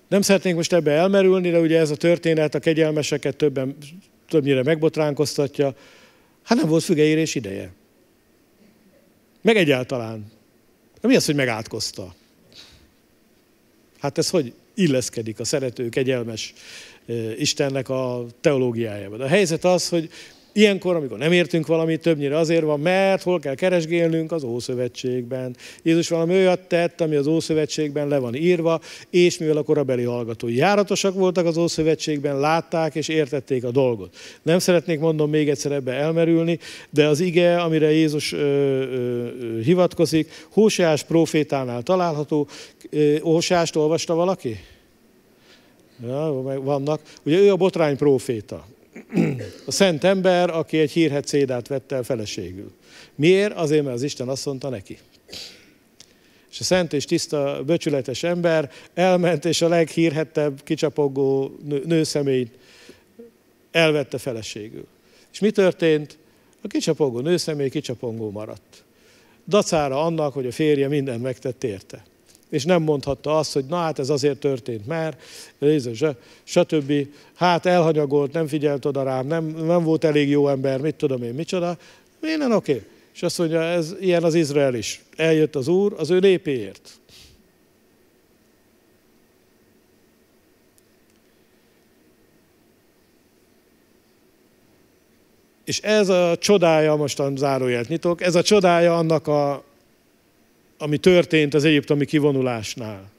Nem szeretnénk most ebbe elmerülni, de ugye ez a történet a kegyelmeseket többen, többnyire megbotránkoztatja. Hát nem volt fügeérés ideje. Meg egyáltalán. De mi az, hogy megátkozta? Hát ez hogy illeszkedik a szerető, egyelmes Istennek a teológiájába. De a helyzet az, hogy Ilyenkor, amikor nem értünk valamit, többnyire azért van, mert hol kell keresgélnünk az Ószövetségben. Jézus valami olyat tett, ami az Ószövetségben le van írva, és mivel a korabeli hallgatói járatosak voltak az Ószövetségben, látták és értették a dolgot. Nem szeretnék mondom még egyszer ebbe elmerülni, de az ige, amire Jézus ö, ö, hivatkozik, Hóseás profétánál található. Hóseást olvasta valaki? Ja, vannak. Ugye ő a botrány proféta a szent ember, aki egy hírhet szédát vett el feleségül. Miért? Azért, mert az Isten azt mondta neki. És a szent és tiszta, böcsületes ember elment, és a leghírhettebb, kicsapogó nő, nőszemélyt elvette feleségül. És mi történt? A kicsapogó nőszemély kicsapongó maradt. Dacára annak, hogy a férje mindent megtett érte és nem mondhatta azt, hogy na hát ez azért történt, mert, stb. Hát elhanyagolt, nem figyelt oda rám, nem, nem volt elég jó ember, mit tudom én, micsoda. Minden oké. Okay. És azt mondja, ez ilyen az Izrael is. Eljött az Úr az ő népéért. És ez a csodája, mostan zárójelt nyitok, ez a csodája annak a ami történt az egyiptomi kivonulásnál.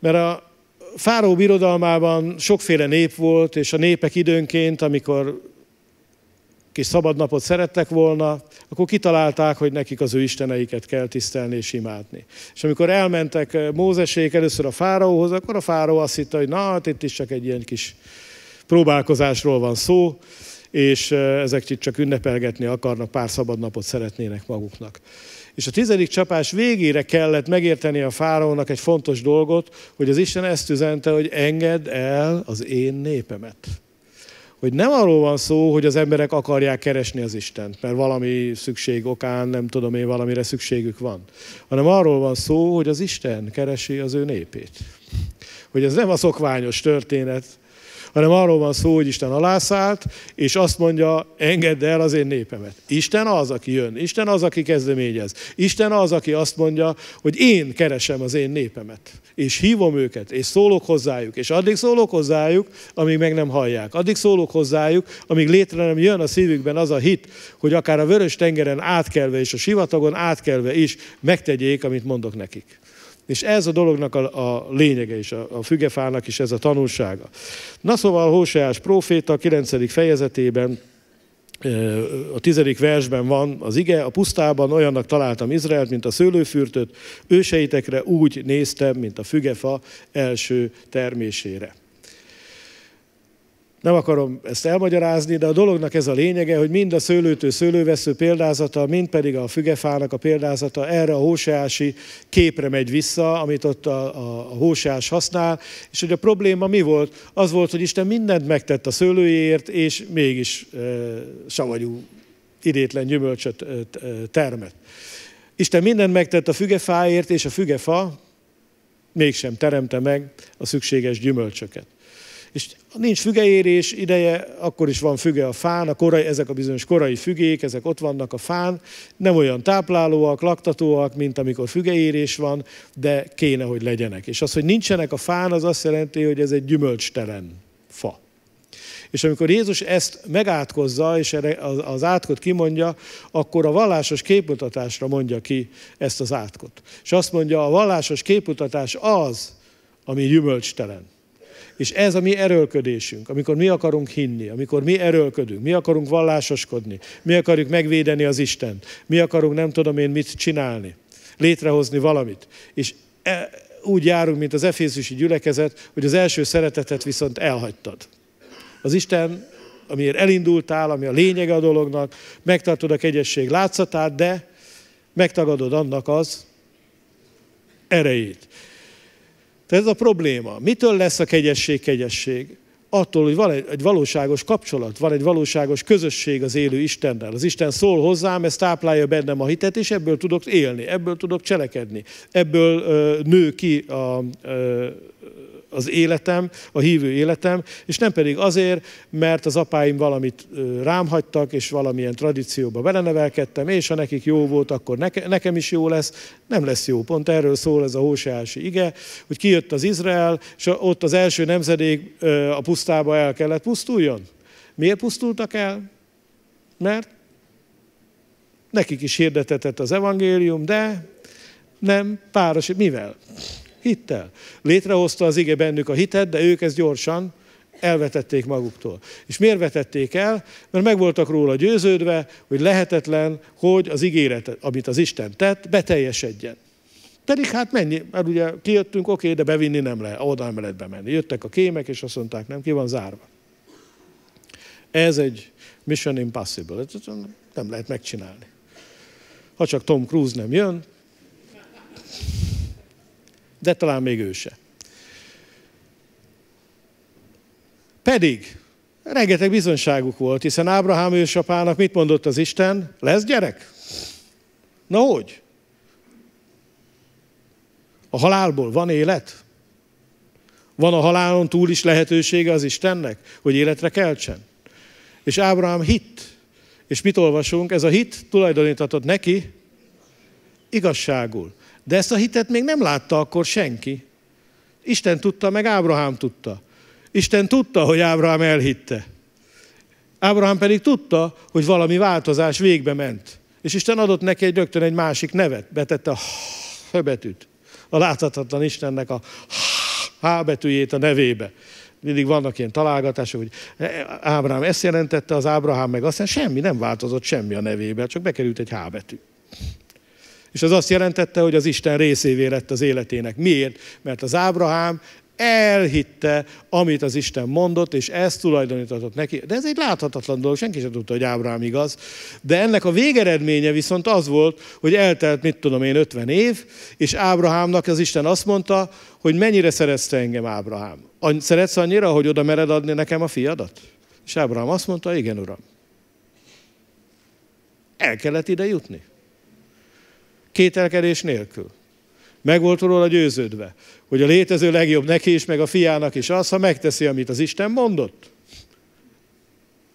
Mert a fáró birodalmában sokféle nép volt, és a népek időnként, amikor kis szabadnapot szerettek volna, akkor kitalálták, hogy nekik az ő isteneiket kell tisztelni és imádni. És amikor elmentek Mózesék először a fáraóhoz, akkor a fáraó azt hitte, hogy na, hát itt is csak egy ilyen kis próbálkozásról van szó, és eh, ezek itt csak ünnepelgetni akarnak, pár szabadnapot szeretnének maguknak. És a tizedik csapás végére kellett megérteni a fáraónak egy fontos dolgot, hogy az Isten ezt üzente, hogy engedd el az én népemet. Hogy nem arról van szó, hogy az emberek akarják keresni az Istent, mert valami szükség okán, nem tudom én, valamire szükségük van, hanem arról van szó, hogy az Isten keresi az ő népét. Hogy ez nem a szokványos történet, hanem arról van szó, hogy Isten alászállt, és azt mondja, engedd el az én népemet. Isten az, aki jön, Isten az, aki kezdeményez. Isten az, aki azt mondja, hogy én keresem az én népemet, és hívom őket, és szólok hozzájuk, és addig szólok hozzájuk, amíg meg nem hallják. Addig szólok hozzájuk, amíg létre nem jön a szívükben az a hit, hogy akár a vörös tengeren átkelve és a sivatagon átkelve is megtegyék, amit mondok nekik. És ez a dolognak a, a lényege is, a, a fügefának is ez a tanulsága. Na szóval Hóseás próféta 9. fejezetében a tizedik versben van az ige, a pusztában olyannak találtam Izraelt, mint a szőlőfürtöt, őseitekre úgy néztem, mint a fügefa első termésére. Nem akarom ezt elmagyarázni, de a dolognak ez a lényege, hogy mind a szőlőtől szőlővesző példázata, mind pedig a fügefának a példázata erre a hóseási képre megy vissza, amit ott a, a, a hóseás használ, és hogy a probléma mi volt? Az volt, hogy Isten mindent megtett a szőlőjéért, és mégis e, savanyú, idétlen gyümölcsöt e, termet. Isten mindent megtett a fügefáért, és a fügefa mégsem teremte meg a szükséges gyümölcsöket és nincs fügeérés ideje, akkor is van füge a fán, a korai, ezek a bizonyos korai fügék, ezek ott vannak a fán, nem olyan táplálóak, laktatóak, mint amikor fügeérés van, de kéne, hogy legyenek. És az, hogy nincsenek a fán, az azt jelenti, hogy ez egy gyümölcstelen fa. És amikor Jézus ezt megátkozza, és az átkot kimondja, akkor a vallásos képmutatásra mondja ki ezt az átkot. És azt mondja, a vallásos képmutatás az, ami gyümölcstelen. És ez a mi erőlködésünk, amikor mi akarunk hinni, amikor mi erőlködünk, mi akarunk vallásoskodni, mi akarjuk megvédeni az Istent, mi akarunk nem tudom én mit csinálni, létrehozni valamit. És e, úgy járunk, mint az efézusi gyülekezet, hogy az első szeretetet viszont elhagytad. Az Isten, amiért elindultál, ami a lényege a dolognak, megtartod a kegyesség látszatát, de megtagadod annak az erejét. Tehát ez a probléma. Mitől lesz a kegyesség kegyesség? Attól, hogy van egy, valóságos kapcsolat, van egy valóságos közösség az élő Istennel. Az Isten szól hozzám, ez táplálja bennem a hitet, és ebből tudok élni, ebből tudok cselekedni, ebből ö, nő ki a, ö, az életem, a hívő életem, és nem pedig azért, mert az apáim valamit rám hagytak, és valamilyen tradícióba belenevelkedtem, és ha nekik jó volt, akkor neke, nekem is jó lesz. Nem lesz jó, pont erről szól ez a hóseási ige, hogy kijött az Izrael, és ott az első nemzedék a pusztába el kellett pusztuljon. Miért pusztultak el? Mert nekik is hirdetetett az evangélium, de nem páros, mivel? Hittel. Létrehozta az ige bennük a hitet, de ők ezt gyorsan elvetették maguktól. És miért vetették el? Mert meg voltak róla győződve, hogy lehetetlen, hogy az ígéret, amit az Isten tett, beteljesedjen. Pedig hát mennyi, mert ugye kijöttünk, oké, de bevinni nem lehet, oda nem lehet bemenni. Jöttek a kémek, és azt mondták, nem, ki van zárva. Ez egy Mission Impossible, nem lehet megcsinálni. Ha csak Tom Cruise nem jön, de talán még ő se. Pedig rengeteg bizonyságuk volt, hiszen Ábrahám ősapának mit mondott az Isten? Lesz gyerek? Na hogy? A halálból van élet? Van a halálon túl is lehetősége az Istennek, hogy életre keltsen? És Ábrahám hitt. És mit olvasunk? Ez a hit tulajdonítatott neki igazságul. De ezt a hitet még nem látta akkor senki. Isten tudta, meg Ábrahám tudta. Isten tudta, hogy Ábrahám elhitte. Ábrahám pedig tudta, hogy valami változás végbe ment. És Isten adott neki egy rögtön egy másik nevet. Betette a höbetűt. A láthatatlan Istennek a H betűjét a nevébe. Mindig vannak ilyen találgatások, hogy Ábrahám ezt jelentette, az Ábrahám meg aztán semmi, nem változott semmi a nevébe, csak bekerült egy H betű. És az azt jelentette, hogy az Isten részévé lett az életének. Miért? Mert az Ábrahám elhitte, amit az Isten mondott, és ezt tulajdonítatott neki. De ez egy láthatatlan dolog, senki sem tudta, hogy Ábrahám igaz. De ennek a végeredménye viszont az volt, hogy eltelt, mit tudom én, 50 év, és Ábrahámnak az Isten azt mondta, hogy mennyire szeretsz engem, Ábrahám. Szeretsz annyira, hogy oda mered adni nekem a fiadat? És Ábrahám azt mondta, igen, uram. El kellett ide jutni kételkedés nélkül. Meg volt róla győződve, hogy a létező legjobb neki is, meg a fiának is az, ha megteszi, amit az Isten mondott.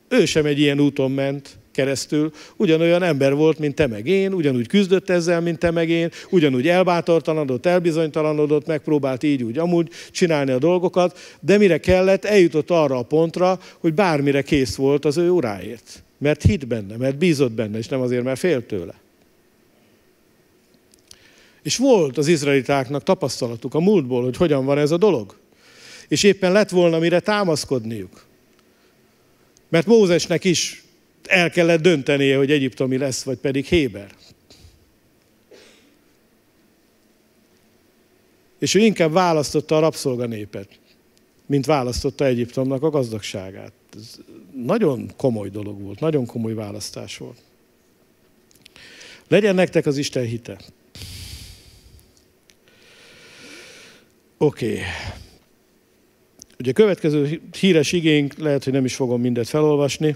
Ő sem egy ilyen úton ment keresztül, ugyanolyan ember volt, mint te meg én, ugyanúgy küzdött ezzel, mint te meg én, ugyanúgy elbátortalanodott, elbizonytalanodott, megpróbált így úgy amúgy csinálni a dolgokat, de mire kellett, eljutott arra a pontra, hogy bármire kész volt az ő uráért. Mert hitt benne, mert bízott benne, és nem azért, mert fél tőle. És volt az izraelitáknak tapasztalatuk a múltból, hogy hogyan van ez a dolog. És éppen lett volna mire támaszkodniuk. Mert Mózesnek is el kellett döntenie, hogy egyiptomi lesz, vagy pedig Héber. És ő inkább választotta a rabszolganépet, mint választotta Egyiptomnak a gazdagságát. Ez nagyon komoly dolog volt, nagyon komoly választás volt. Legyen nektek az Isten hite. Oké. Okay. Ugye a következő híres igény, lehet, hogy nem is fogom mindet felolvasni,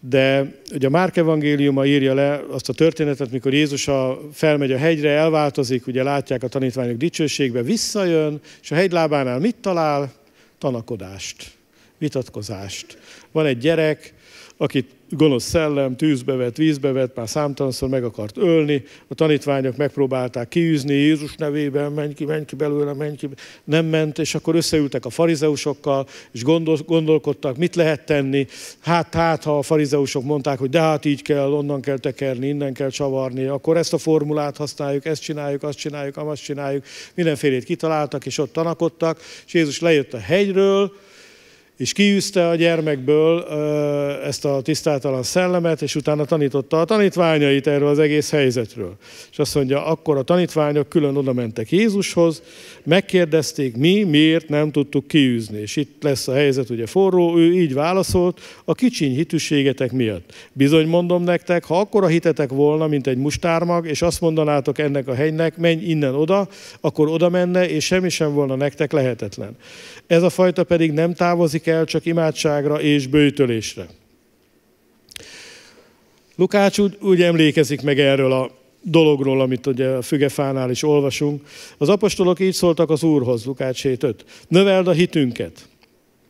de ugye a Márk evangéliuma írja le azt a történetet, mikor Jézus a, felmegy a hegyre, elváltozik, ugye látják a tanítványok dicsőségbe, visszajön, és a hegylábánál mit talál? Tanakodást, vitatkozást. Van egy gyerek, akit gonosz szellem tűzbe vett, vízbe vett, már számtalanszor meg akart ölni, a tanítványok megpróbálták kiűzni Jézus nevében, menj ki, menj ki belőle, menj ki, nem ment, és akkor összeültek a farizeusokkal, és gondol, gondolkodtak, mit lehet tenni, hát, hát, ha a farizeusok mondták, hogy de hát így kell, onnan kell tekerni, innen kell csavarni, akkor ezt a formulát használjuk, ezt csináljuk, azt csináljuk, amazt csináljuk, mindenfélét kitaláltak, és ott tanakodtak, és Jézus lejött a hegyről, és kiűzte a gyermekből ezt a tisztátalan szellemet, és utána tanította a tanítványait erről az egész helyzetről. És azt mondja, akkor a tanítványok külön oda mentek Jézushoz, megkérdezték, mi miért nem tudtuk kiűzni. És itt lesz a helyzet ugye forró, ő így válaszolt, a kicsiny hitűségetek miatt. Bizony mondom nektek, ha akkora hitetek volna, mint egy mustármag, és azt mondanátok ennek a hegynek, menj innen oda, akkor oda menne, és semmi sem volna nektek lehetetlen. Ez a fajta pedig nem távozik veszik el csak imádságra és bőtölésre. Lukács úgy, úgy emlékezik meg erről a dologról, amit ugye a fügefánál is olvasunk. Az apostolok így szóltak az Úrhoz, Lukács 7.5. Növeld a hitünket.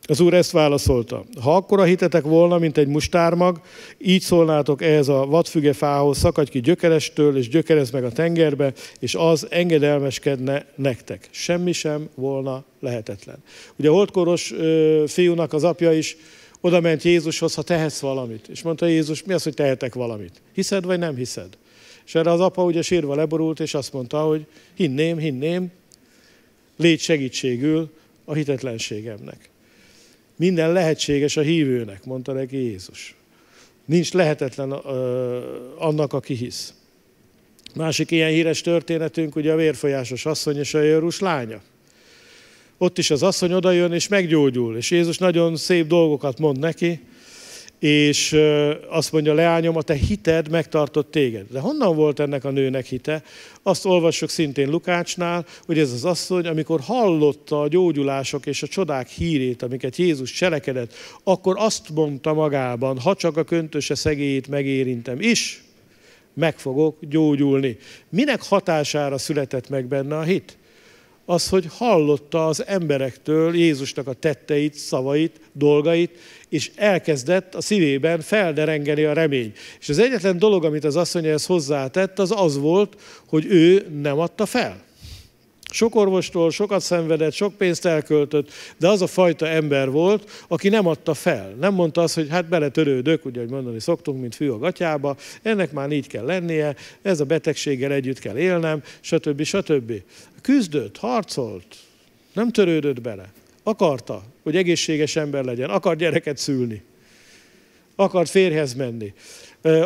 Az Úr ezt válaszolta, ha akkora hitetek volna, mint egy mustármag, így szólnátok ehhez a vadfüge fához, szakadj ki gyökerestől, és gyökerez meg a tengerbe, és az engedelmeskedne nektek. Semmi sem volna lehetetlen. Ugye a holdkoros ö, fiúnak az apja is oda ment Jézushoz, ha tehetsz valamit. És mondta Jézus, mi az, hogy tehetek valamit? Hiszed vagy nem hiszed? És erre az apa ugye sírva leborult, és azt mondta, hogy hinném, hinném, légy segítségül a hitetlenségemnek. Minden lehetséges a hívőnek, mondta neki Jézus. Nincs lehetetlen ö, annak, aki hisz. Másik ilyen híres történetünk ugye a vérfolyásos asszony és a jörús lánya. Ott is az asszony odajön és meggyógyul, és Jézus nagyon szép dolgokat mond neki, és azt mondja, leányom, a te hited megtartott téged. De honnan volt ennek a nőnek hite? Azt olvassuk szintén Lukácsnál, hogy ez az asszony, amikor hallotta a gyógyulások és a csodák hírét, amiket Jézus cselekedett, akkor azt mondta magában, ha csak a köntöse szegélyét megérintem is, meg fogok gyógyulni. Minek hatására született meg benne a hit? az, hogy hallotta az emberektől Jézusnak a tetteit, szavait, dolgait, és elkezdett a szívében felderengeni a remény. És az egyetlen dolog, amit az asszony ehhez hozzátett, az az volt, hogy ő nem adta fel. Sok orvostól, sokat szenvedett, sok pénzt elköltött, de az a fajta ember volt, aki nem adta fel. Nem mondta azt, hogy hát beletörődök, ugye, hogy mondani szoktunk, mint fű a gatyába, ennek már így kell lennie, ez a betegséggel együtt kell élnem, stb. stb. Küzdött, harcolt, nem törődött bele. Akarta, hogy egészséges ember legyen, akar gyereket szülni, akart férhez menni,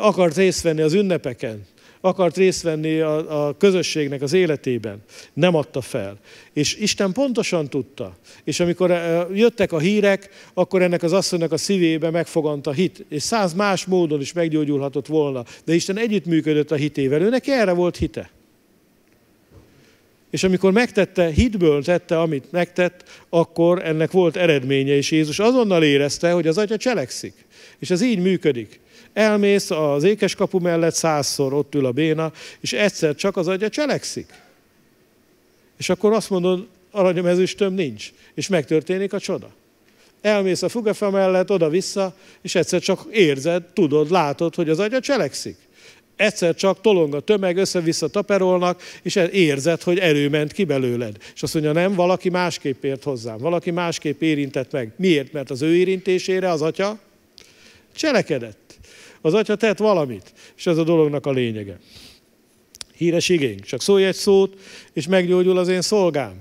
akart részt venni az ünnepeken, akart részt venni a, a közösségnek az életében. Nem adta fel. És Isten pontosan tudta. És amikor e, jöttek a hírek, akkor ennek az asszonynak a szívébe megfogant a hit. És száz más módon is meggyógyulhatott volna. De Isten együttműködött a hitével. Őnek erre volt hite. És amikor megtette, hitből tette, amit megtett, akkor ennek volt eredménye, és Jézus azonnal érezte, hogy az Atya cselekszik. És ez így működik. Elmész az kapu mellett százszor, ott ül a béna, és egyszer csak az agya cselekszik. És akkor azt mondod, aranyom ezüstöm nincs, és megtörténik a csoda. Elmész a fugefa mellett, oda-vissza, és egyszer csak érzed, tudod, látod, hogy az agya cselekszik egyszer csak tolong a tömeg, össze-vissza taperolnak, és e- érzed, hogy erő ment ki belőled. És azt mondja, nem, valaki másképp ért hozzám, valaki másképp érintett meg. Miért? Mert az ő érintésére az atya cselekedett. Az atya tett valamit, és ez a dolognak a lényege. Híres igény, csak szólj egy szót, és meggyógyul az én szolgám.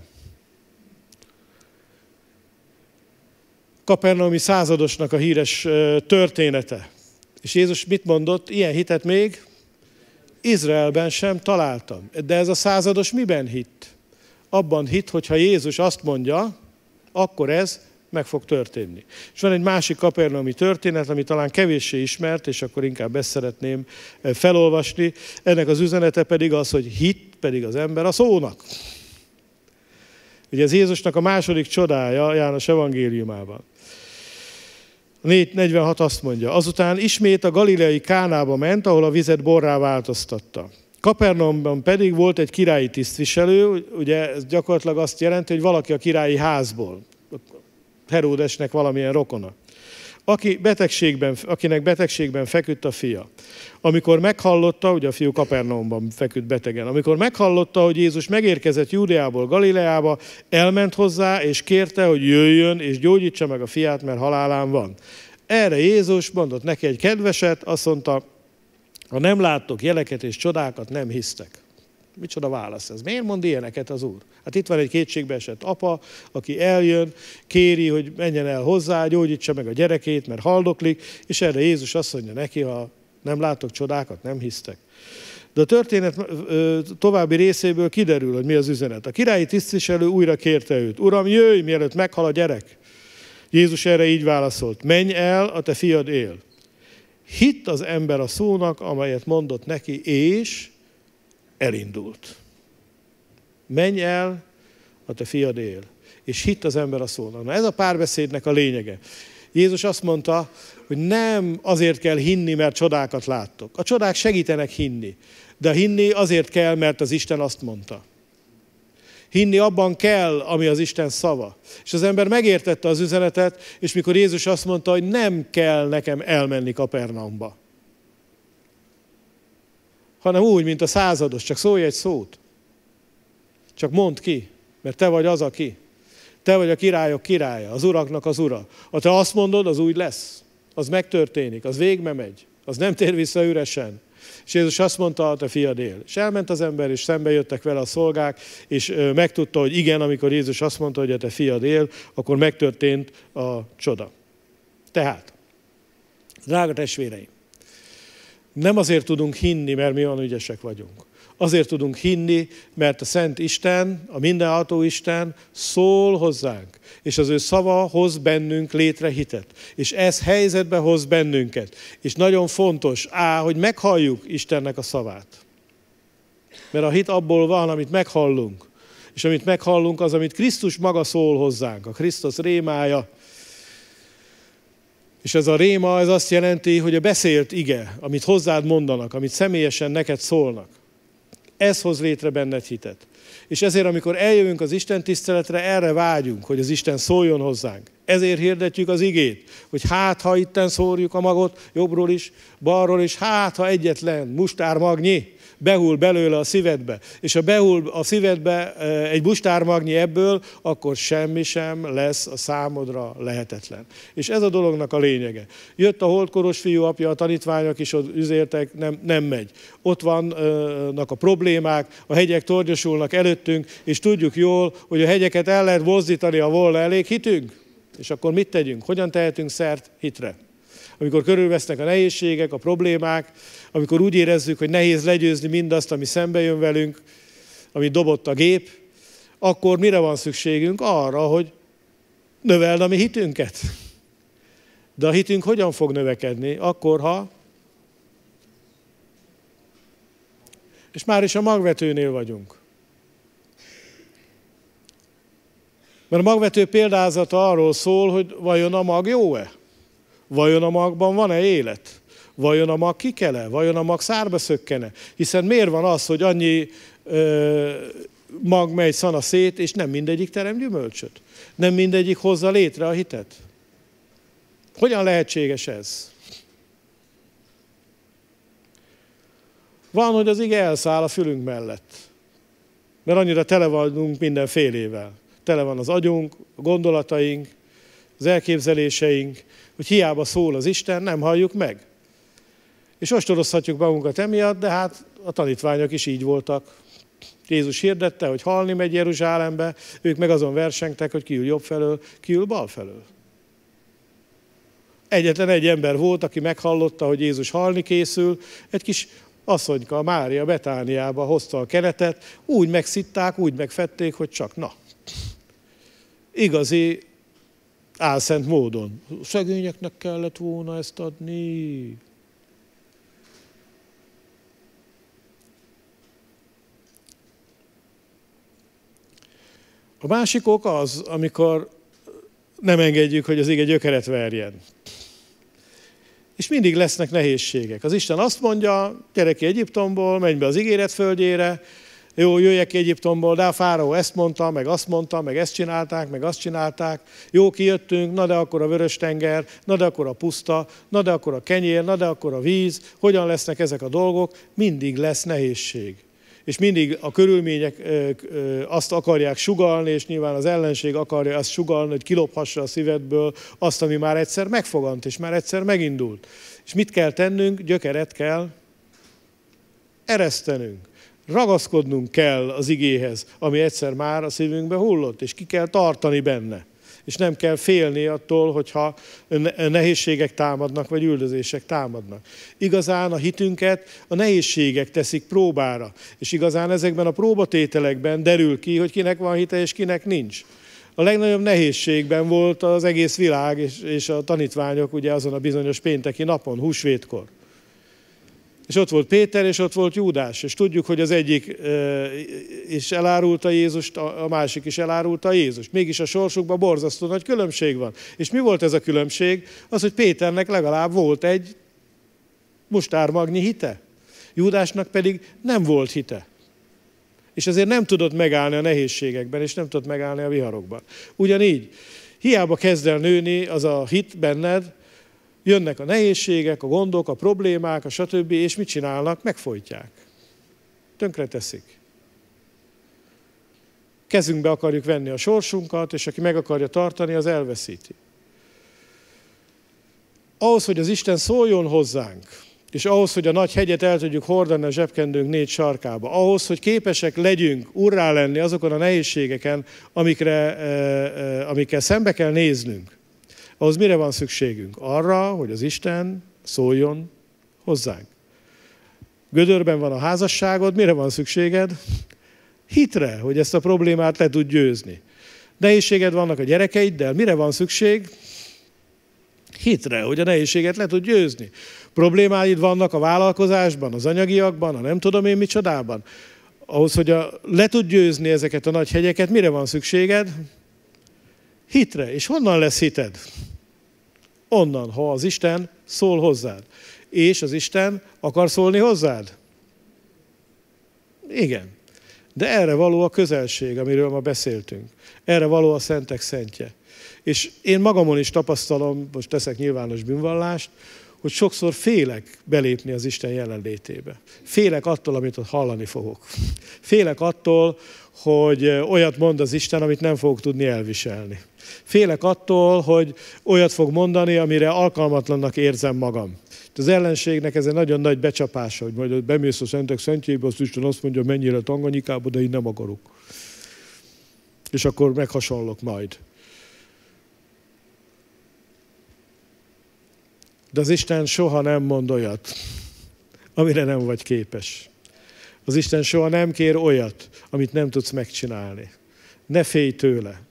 Kapernaumi századosnak a híres története. És Jézus mit mondott? Ilyen hitet még Izraelben sem találtam. De ez a százados miben hitt? Abban hitt, hogyha Jézus azt mondja, akkor ez meg fog történni. És van egy másik kapernaumi történet, ami talán kevéssé ismert, és akkor inkább ezt szeretném eh, felolvasni. Ennek az üzenete pedig az, hogy hit pedig az ember a szónak. Ugye ez Jézusnak a második csodája János evangéliumában. 46 azt mondja, azután ismét a galileai Kánába ment, ahol a vizet borrá változtatta. Kapernaumban pedig volt egy királyi tisztviselő, ugye ez gyakorlatilag azt jelenti, hogy valaki a királyi házból. Heródesnek valamilyen rokona. Aki betegségben, akinek betegségben feküdt a fia. Amikor meghallotta, hogy a fiú Kapernaumban feküdt betegen, amikor meghallotta, hogy Jézus megérkezett Júdeából Galileába, elment hozzá és kérte, hogy jöjjön és gyógyítsa meg a fiát, mert halálán van. Erre Jézus mondott neki egy kedveset, azt mondta, ha nem láttok jeleket és csodákat, nem hisztek. Micsoda válasz ez? Miért mond ilyeneket az Úr? Hát itt van egy kétségbeesett apa, aki eljön, kéri, hogy menjen el hozzá, gyógyítsa meg a gyerekét, mert haldoklik, és erre Jézus azt mondja neki, ha nem látok csodákat, nem hisztek. De a történet további részéből kiderül, hogy mi az üzenet. A királyi tisztviselő újra kérte őt, Uram, jöjj, mielőtt meghal a gyerek. Jézus erre így válaszolt, menj el, a te fiad él. Hitt az ember a szónak, amelyet mondott neki, és elindult. Menj el, a te fiad él. És hitt az ember a szónak. Na ez a párbeszédnek a lényege. Jézus azt mondta, hogy nem azért kell hinni, mert csodákat láttok. A csodák segítenek hinni, de hinni azért kell, mert az Isten azt mondta. Hinni abban kell, ami az Isten szava. És az ember megértette az üzenetet, és mikor Jézus azt mondta, hogy nem kell nekem elmenni Kapernaumba hanem úgy, mint a százados, csak szólj egy szót. Csak mondd ki, mert te vagy az, aki. Te vagy a királyok királya, az uraknak az ura. Ha te azt mondod, az úgy lesz. Az megtörténik, az végbe megy. Az nem tér vissza üresen. És Jézus azt mondta, a te fiad él. És elment az ember, és szembe jöttek vele a szolgák, és megtudta, hogy igen, amikor Jézus azt mondta, hogy a te fiad él, akkor megtörtént a csoda. Tehát, drága testvéreim, nem azért tudunk hinni, mert mi olyan ügyesek vagyunk. Azért tudunk hinni, mert a Szent Isten, a mindenható Isten szól hozzánk, és az ő szava hoz bennünk létre hitet, és ez helyzetbe hoz bennünket. És nagyon fontos, á, hogy meghalljuk Istennek a szavát. Mert a hit abból van, amit meghallunk, és amit meghallunk, az, amit Krisztus maga szól hozzánk, a Krisztus rémája, és ez a réma, ez azt jelenti, hogy a beszélt ige, amit hozzád mondanak, amit személyesen neked szólnak, ez hoz létre benned hitet. És ezért, amikor eljövünk az Isten tiszteletre, erre vágyunk, hogy az Isten szóljon hozzánk. Ezért hirdetjük az igét, hogy hát, ha itten szórjuk a magot, jobbról is, balról is, hát, ha egyetlen mustármagnyi, behull belőle a szívedbe. És ha behull a szívedbe e, egy bustármagnyi ebből, akkor semmi sem lesz a számodra lehetetlen. És ez a dolognak a lényege. Jött a holdkoros fiú apja, a tanítványok is ott üzértek, nem, nem megy. Ott vannak a problémák, a hegyek tornyosulnak előttünk, és tudjuk jól, hogy a hegyeket el lehet mozdítani, ha volna elég hitünk. És akkor mit tegyünk? Hogyan tehetünk szert hitre? amikor körülvesznek a nehézségek, a problémák, amikor úgy érezzük, hogy nehéz legyőzni mindazt, ami szembe jön velünk, ami dobott a gép, akkor mire van szükségünk? Arra, hogy növeld a mi hitünket. De a hitünk hogyan fog növekedni? Akkor, ha... És már is a magvetőnél vagyunk. Mert a magvető példázata arról szól, hogy vajon a mag jó-e? Vajon a magban van-e élet? Vajon a mag kikele? Vajon a mag szárba szökkene? Hiszen miért van az, hogy annyi ö, mag megy szana szét, és nem mindegyik terem gyümölcsöt? Nem mindegyik hozza létre a hitet? Hogyan lehetséges ez? Van, hogy az ige elszáll a fülünk mellett. Mert annyira tele vagyunk minden félével. Tele van az agyunk, a gondolataink, az elképzeléseink, hogy hiába szól az Isten, nem halljuk meg. És ostorozhatjuk magunkat emiatt, de hát a tanítványok is így voltak. Jézus hirdette, hogy halni megy Jeruzsálembe, ők meg azon versengtek, hogy kiül jobb felől, kiül bal felől. Egyetlen egy ember volt, aki meghallotta, hogy Jézus halni készül, egy kis asszonyka, Mária Betániába hozta a keretet, úgy megszitták, úgy megfették, hogy csak na. Igazi álszent módon. Szegényeknek kellett volna ezt adni. A másik ok az, amikor nem engedjük, hogy az ige gyökeret verjen. És mindig lesznek nehézségek. Az Isten azt mondja, gyere ki Egyiptomból, menj be az ígéret földjére, jó, jöjjek Egyiptomból, de a fáraó ezt mondta, meg azt mondta, meg ezt csinálták, meg azt csinálták, jó, kijöttünk, na de akkor a vörös tenger, na de akkor a puszta, na de akkor a kenyér, na de akkor a víz, hogyan lesznek ezek a dolgok, mindig lesz nehézség és mindig a körülmények azt akarják sugalni, és nyilván az ellenség akarja azt sugalni, hogy kilophassa a szívedből azt, ami már egyszer megfogant, és már egyszer megindult. És mit kell tennünk? Gyökeret kell eresztenünk. Ragaszkodnunk kell az igéhez, ami egyszer már a szívünkbe hullott, és ki kell tartani benne. És nem kell félni attól, hogyha nehézségek támadnak, vagy üldözések támadnak. Igazán a hitünket a nehézségek teszik próbára, és igazán ezekben a próbatételekben derül ki, hogy kinek van hite és kinek nincs a legnagyobb nehézségben volt az egész világ és, a tanítványok ugye azon a bizonyos pénteki napon, húsvétkor. És ott volt Péter, és ott volt Júdás. És tudjuk, hogy az egyik is elárulta Jézust, a másik is elárulta Jézust. Mégis a sorsukban borzasztó nagy különbség van. És mi volt ez a különbség? Az, hogy Péternek legalább volt egy mustármagnyi hite. Júdásnak pedig nem volt hite. És ezért nem tudott megállni a nehézségekben, és nem tudott megállni a viharokban. Ugyanígy, hiába kezd el nőni az a hit benned, Jönnek a nehézségek, a gondok, a problémák, a stb. És mit csinálnak? Megfojtják. Tönkre teszik. Kezünkbe akarjuk venni a sorsunkat, és aki meg akarja tartani, az elveszíti. Ahhoz, hogy az Isten szóljon hozzánk, és ahhoz, hogy a nagy hegyet el tudjuk hordani a zsebkendőnk négy sarkába, ahhoz, hogy képesek legyünk urrá lenni azokon a nehézségeken, amikre, eh, eh, amikkel szembe kell néznünk, ahhoz mire van szükségünk? Arra, hogy az Isten szóljon hozzánk. Gödörben van a házasságod, mire van szükséged? Hitre, hogy ezt a problémát le tud győzni. Nehézséged vannak a gyerekeiddel, mire van szükség? Hitre, hogy a nehézséget le tud győzni. Problémáid vannak a vállalkozásban, az anyagiakban, a nem tudom én micsodában. Ahhoz, hogy a, le tud győzni ezeket a nagy hegyeket, mire van szükséged? hitre. És honnan lesz hited? Onnan, ha az Isten szól hozzád. És az Isten akar szólni hozzád? Igen. De erre való a közelség, amiről ma beszéltünk. Erre való a szentek szentje. És én magamon is tapasztalom, most teszek nyilvános bűnvallást, hogy sokszor félek belépni az Isten jelenlétébe. Félek attól, amit ott hallani fogok. Félek attól, hogy olyat mond az Isten, amit nem fogok tudni elviselni. Félek attól, hogy olyat fog mondani, amire alkalmatlannak érzem magam. Az ellenségnek ez egy nagyon nagy becsapása, hogy majd bemész a szentek szentjébe, azt Isten azt mondja, mennyire tanganyikába, de én nem akarok. És akkor meghasonlok majd. De az Isten soha nem mond olyat, amire nem vagy képes. Az Isten soha nem kér olyat, amit nem tudsz megcsinálni. Ne félj tőle.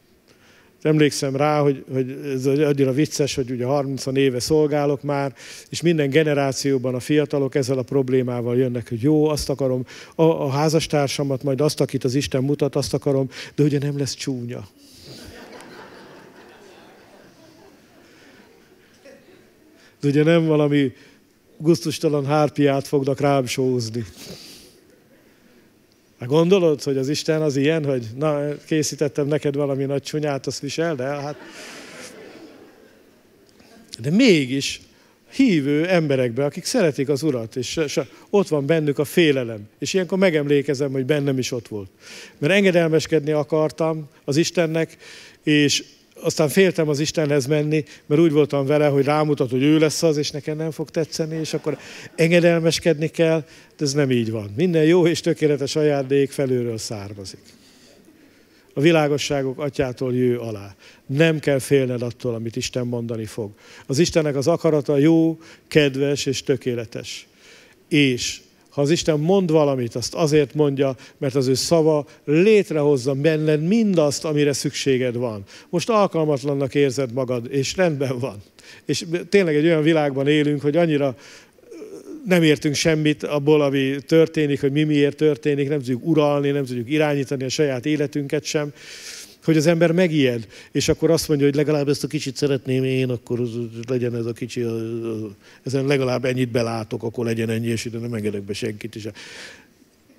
Emlékszem rá, hogy, hogy ez annyira vicces, hogy ugye 30 éve szolgálok már, és minden generációban a fiatalok ezzel a problémával jönnek, hogy jó, azt akarom, a, a házastársamat, majd azt, akit az Isten mutat, azt akarom, de ugye nem lesz csúnya. De ugye nem valami guztustalan hárpiát fognak rám sózni. Na gondolod, hogy az Isten az ilyen, hogy na, készítettem neked valami nagy csúnyát, azt visel, de Hát... De mégis hívő emberekbe, akik szeretik az Urat, és, és ott van bennük a félelem. És ilyenkor megemlékezem, hogy bennem is ott volt. Mert engedelmeskedni akartam az Istennek, és aztán féltem az Istenhez menni, mert úgy voltam vele, hogy rámutat, hogy ő lesz az, és nekem nem fog tetszeni, és akkor engedelmeskedni kell, de ez nem így van. Minden jó és tökéletes ajándék felülről származik. A világosságok atyától jő alá. Nem kell félned attól, amit Isten mondani fog. Az Istennek az akarata jó, kedves és tökéletes. És ha az Isten mond valamit, azt azért mondja, mert az ő szava létrehozza benned mindazt, amire szükséged van. Most alkalmatlannak érzed magad, és rendben van. És tényleg egy olyan világban élünk, hogy annyira nem értünk semmit abból, ami történik, hogy mi miért történik, nem tudjuk uralni, nem tudjuk irányítani a saját életünket sem hogy az ember megijed, és akkor azt mondja, hogy legalább ezt a kicsit szeretném én, akkor legyen ez a kicsi, ezen legalább ennyit belátok, akkor legyen ennyi, és ide nem engedek be senkit is.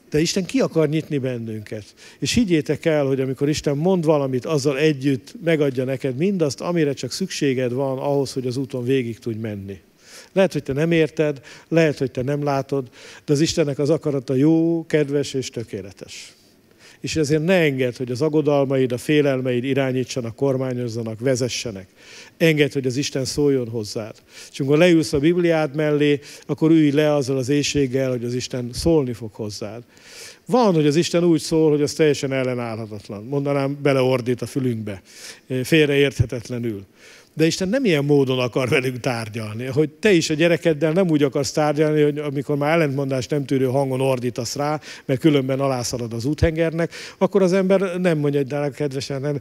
De Isten ki akar nyitni bennünket. És higgyétek el, hogy amikor Isten mond valamit, azzal együtt megadja neked mindazt, amire csak szükséged van ahhoz, hogy az úton végig tudj menni. Lehet, hogy te nem érted, lehet, hogy te nem látod, de az Istennek az akarata jó, kedves és tökéletes és ezért ne engedd, hogy az agodalmaid, a félelmeid irányítsanak, kormányozzanak, vezessenek. Engedd, hogy az Isten szóljon hozzád. És amikor leülsz a Bibliád mellé, akkor ülj le azzal az éjséggel, hogy az Isten szólni fog hozzád. Van, hogy az Isten úgy szól, hogy az teljesen ellenállhatatlan. Mondanám, beleordít a fülünkbe, félreérthetetlenül. De Isten nem ilyen módon akar velünk tárgyalni, hogy te is a gyerekeddel nem úgy akarsz tárgyalni, hogy amikor már ellentmondást nem tűrő hangon ordítasz rá, mert különben alászalad az úthengernek, akkor az ember nem mondja, hogy de kedvesen nem,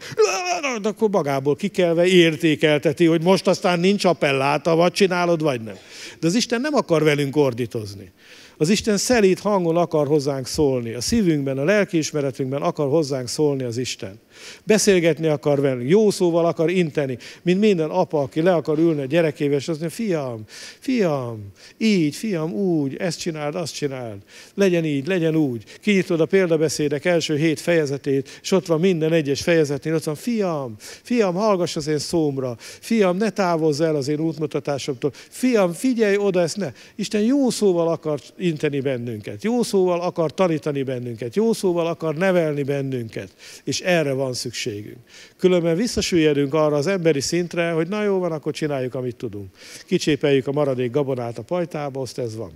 akkor magából kikelve értékelteti, hogy most aztán nincs appelláta, vagy csinálod, vagy nem. De az Isten nem akar velünk ordítozni. Az Isten szelít hangon akar hozzánk szólni. A szívünkben, a lelkiismeretünkben akar hozzánk szólni az Isten. Beszélgetni akar velünk, jó szóval akar inteni, mint minden apa, aki le akar ülni a gyerekével, és azt mondja, fiam, fiam, így, fiam, úgy, ezt csináld, azt csináld, legyen így, legyen úgy. Kinyitod a példabeszédek első hét fejezetét, és ott van minden egyes fejezetnél, ott van, fiam, fiam, hallgass az én szómra, fiam, ne távozz el az én útmutatásomtól, fiam, figyelj oda, ezt ne. Isten jó szóval akar inteni bennünket, jó szóval akar tanítani bennünket, jó szóval akar nevelni bennünket, és erre van van szükségünk. Különben visszasüljedünk arra az emberi szintre, hogy na jó van, akkor csináljuk, amit tudunk. Kicsépeljük a maradék gabonát a pajtába, azt ez van.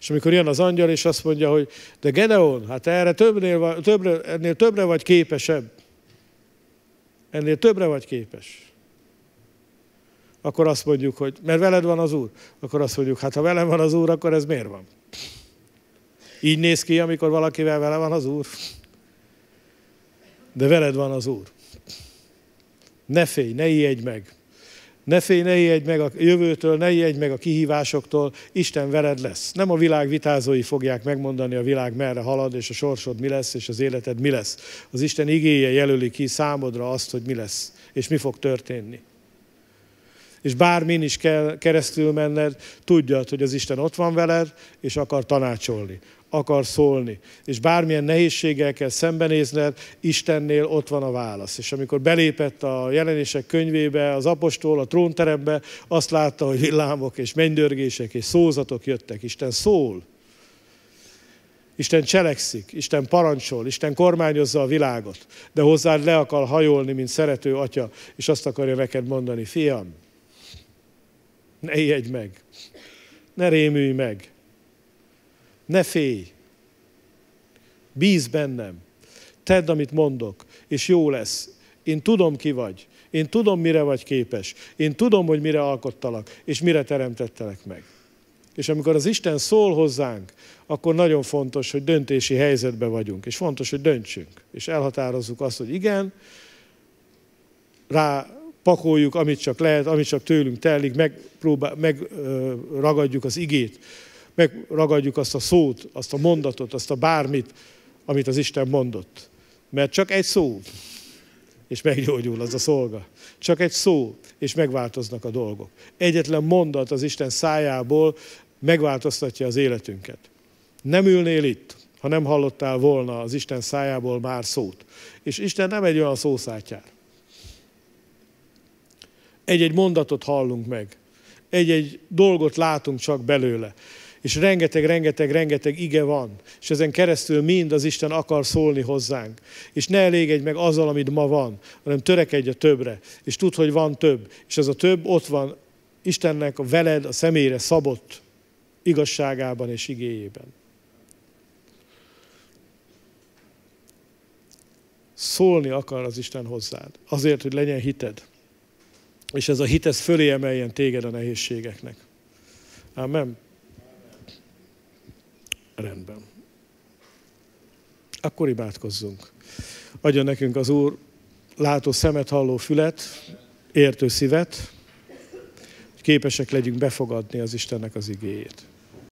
És amikor jön az angyal, és azt mondja, hogy de Gedeon, hát erre többnél, többre, ennél többre vagy képesebb. Ennél többre vagy képes. Akkor azt mondjuk, hogy mert veled van az Úr. Akkor azt mondjuk, hát ha velem van az Úr, akkor ez miért van? Így néz ki, amikor valakivel vele van az Úr de veled van az Úr. Ne félj, ne ijedj meg. Ne félj, ne ijedj meg a jövőtől, ne ijedj meg a kihívásoktól, Isten veled lesz. Nem a világ vitázói fogják megmondani a világ merre halad, és a sorsod mi lesz, és az életed mi lesz. Az Isten igéje jelöli ki számodra azt, hogy mi lesz, és mi fog történni. És bármin is kell keresztül menned, tudjad, hogy az Isten ott van veled, és akar tanácsolni akar szólni. És bármilyen nehézséggel kell szembenézned, Istennél ott van a válasz. És amikor belépett a jelenések könyvébe, az apostol a trónterembe, azt látta, hogy villámok és mennydörgések és szózatok jöttek. Isten szól. Isten cselekszik, Isten parancsol, Isten kormányozza a világot, de hozzád le akar hajolni, mint szerető atya, és azt akarja neked mondani, fiam, ne ijedj meg, ne rémülj meg, ne félj! Bíz bennem! Tedd, amit mondok, és jó lesz. Én tudom, ki vagy. Én tudom, mire vagy képes. Én tudom, hogy mire alkottalak, és mire teremtettelek meg. És amikor az Isten szól hozzánk, akkor nagyon fontos, hogy döntési helyzetben vagyunk, és fontos, hogy döntsünk, és elhatározzuk azt, hogy igen, rá pakoljuk, amit csak lehet, amit csak tőlünk telik, megragadjuk meg, az igét, megragadjuk azt a szót, azt a mondatot, azt a bármit, amit az Isten mondott. Mert csak egy szó, és meggyógyul az a szolga. Csak egy szó, és megváltoznak a dolgok. Egyetlen mondat az Isten szájából megváltoztatja az életünket. Nem ülnél itt, ha nem hallottál volna az Isten szájából már szót. És Isten nem egy olyan szószátyár. Egy-egy mondatot hallunk meg, egy-egy dolgot látunk csak belőle és rengeteg, rengeteg, rengeteg ige van, és ezen keresztül mind az Isten akar szólni hozzánk. És ne elégedj meg azzal, amit ma van, hanem törekedj a többre, és tudd, hogy van több, és ez a több ott van Istennek a veled, a személyre szabott igazságában és igéjében. Szólni akar az Isten hozzád, azért, hogy legyen hited. És ez a hit, ez fölé emeljen téged a nehézségeknek. Amen. Rendben. Akkor imádkozzunk. Adja nekünk az Úr látó szemet, halló fület, értő szívet, hogy képesek legyünk befogadni az Istennek az igéjét.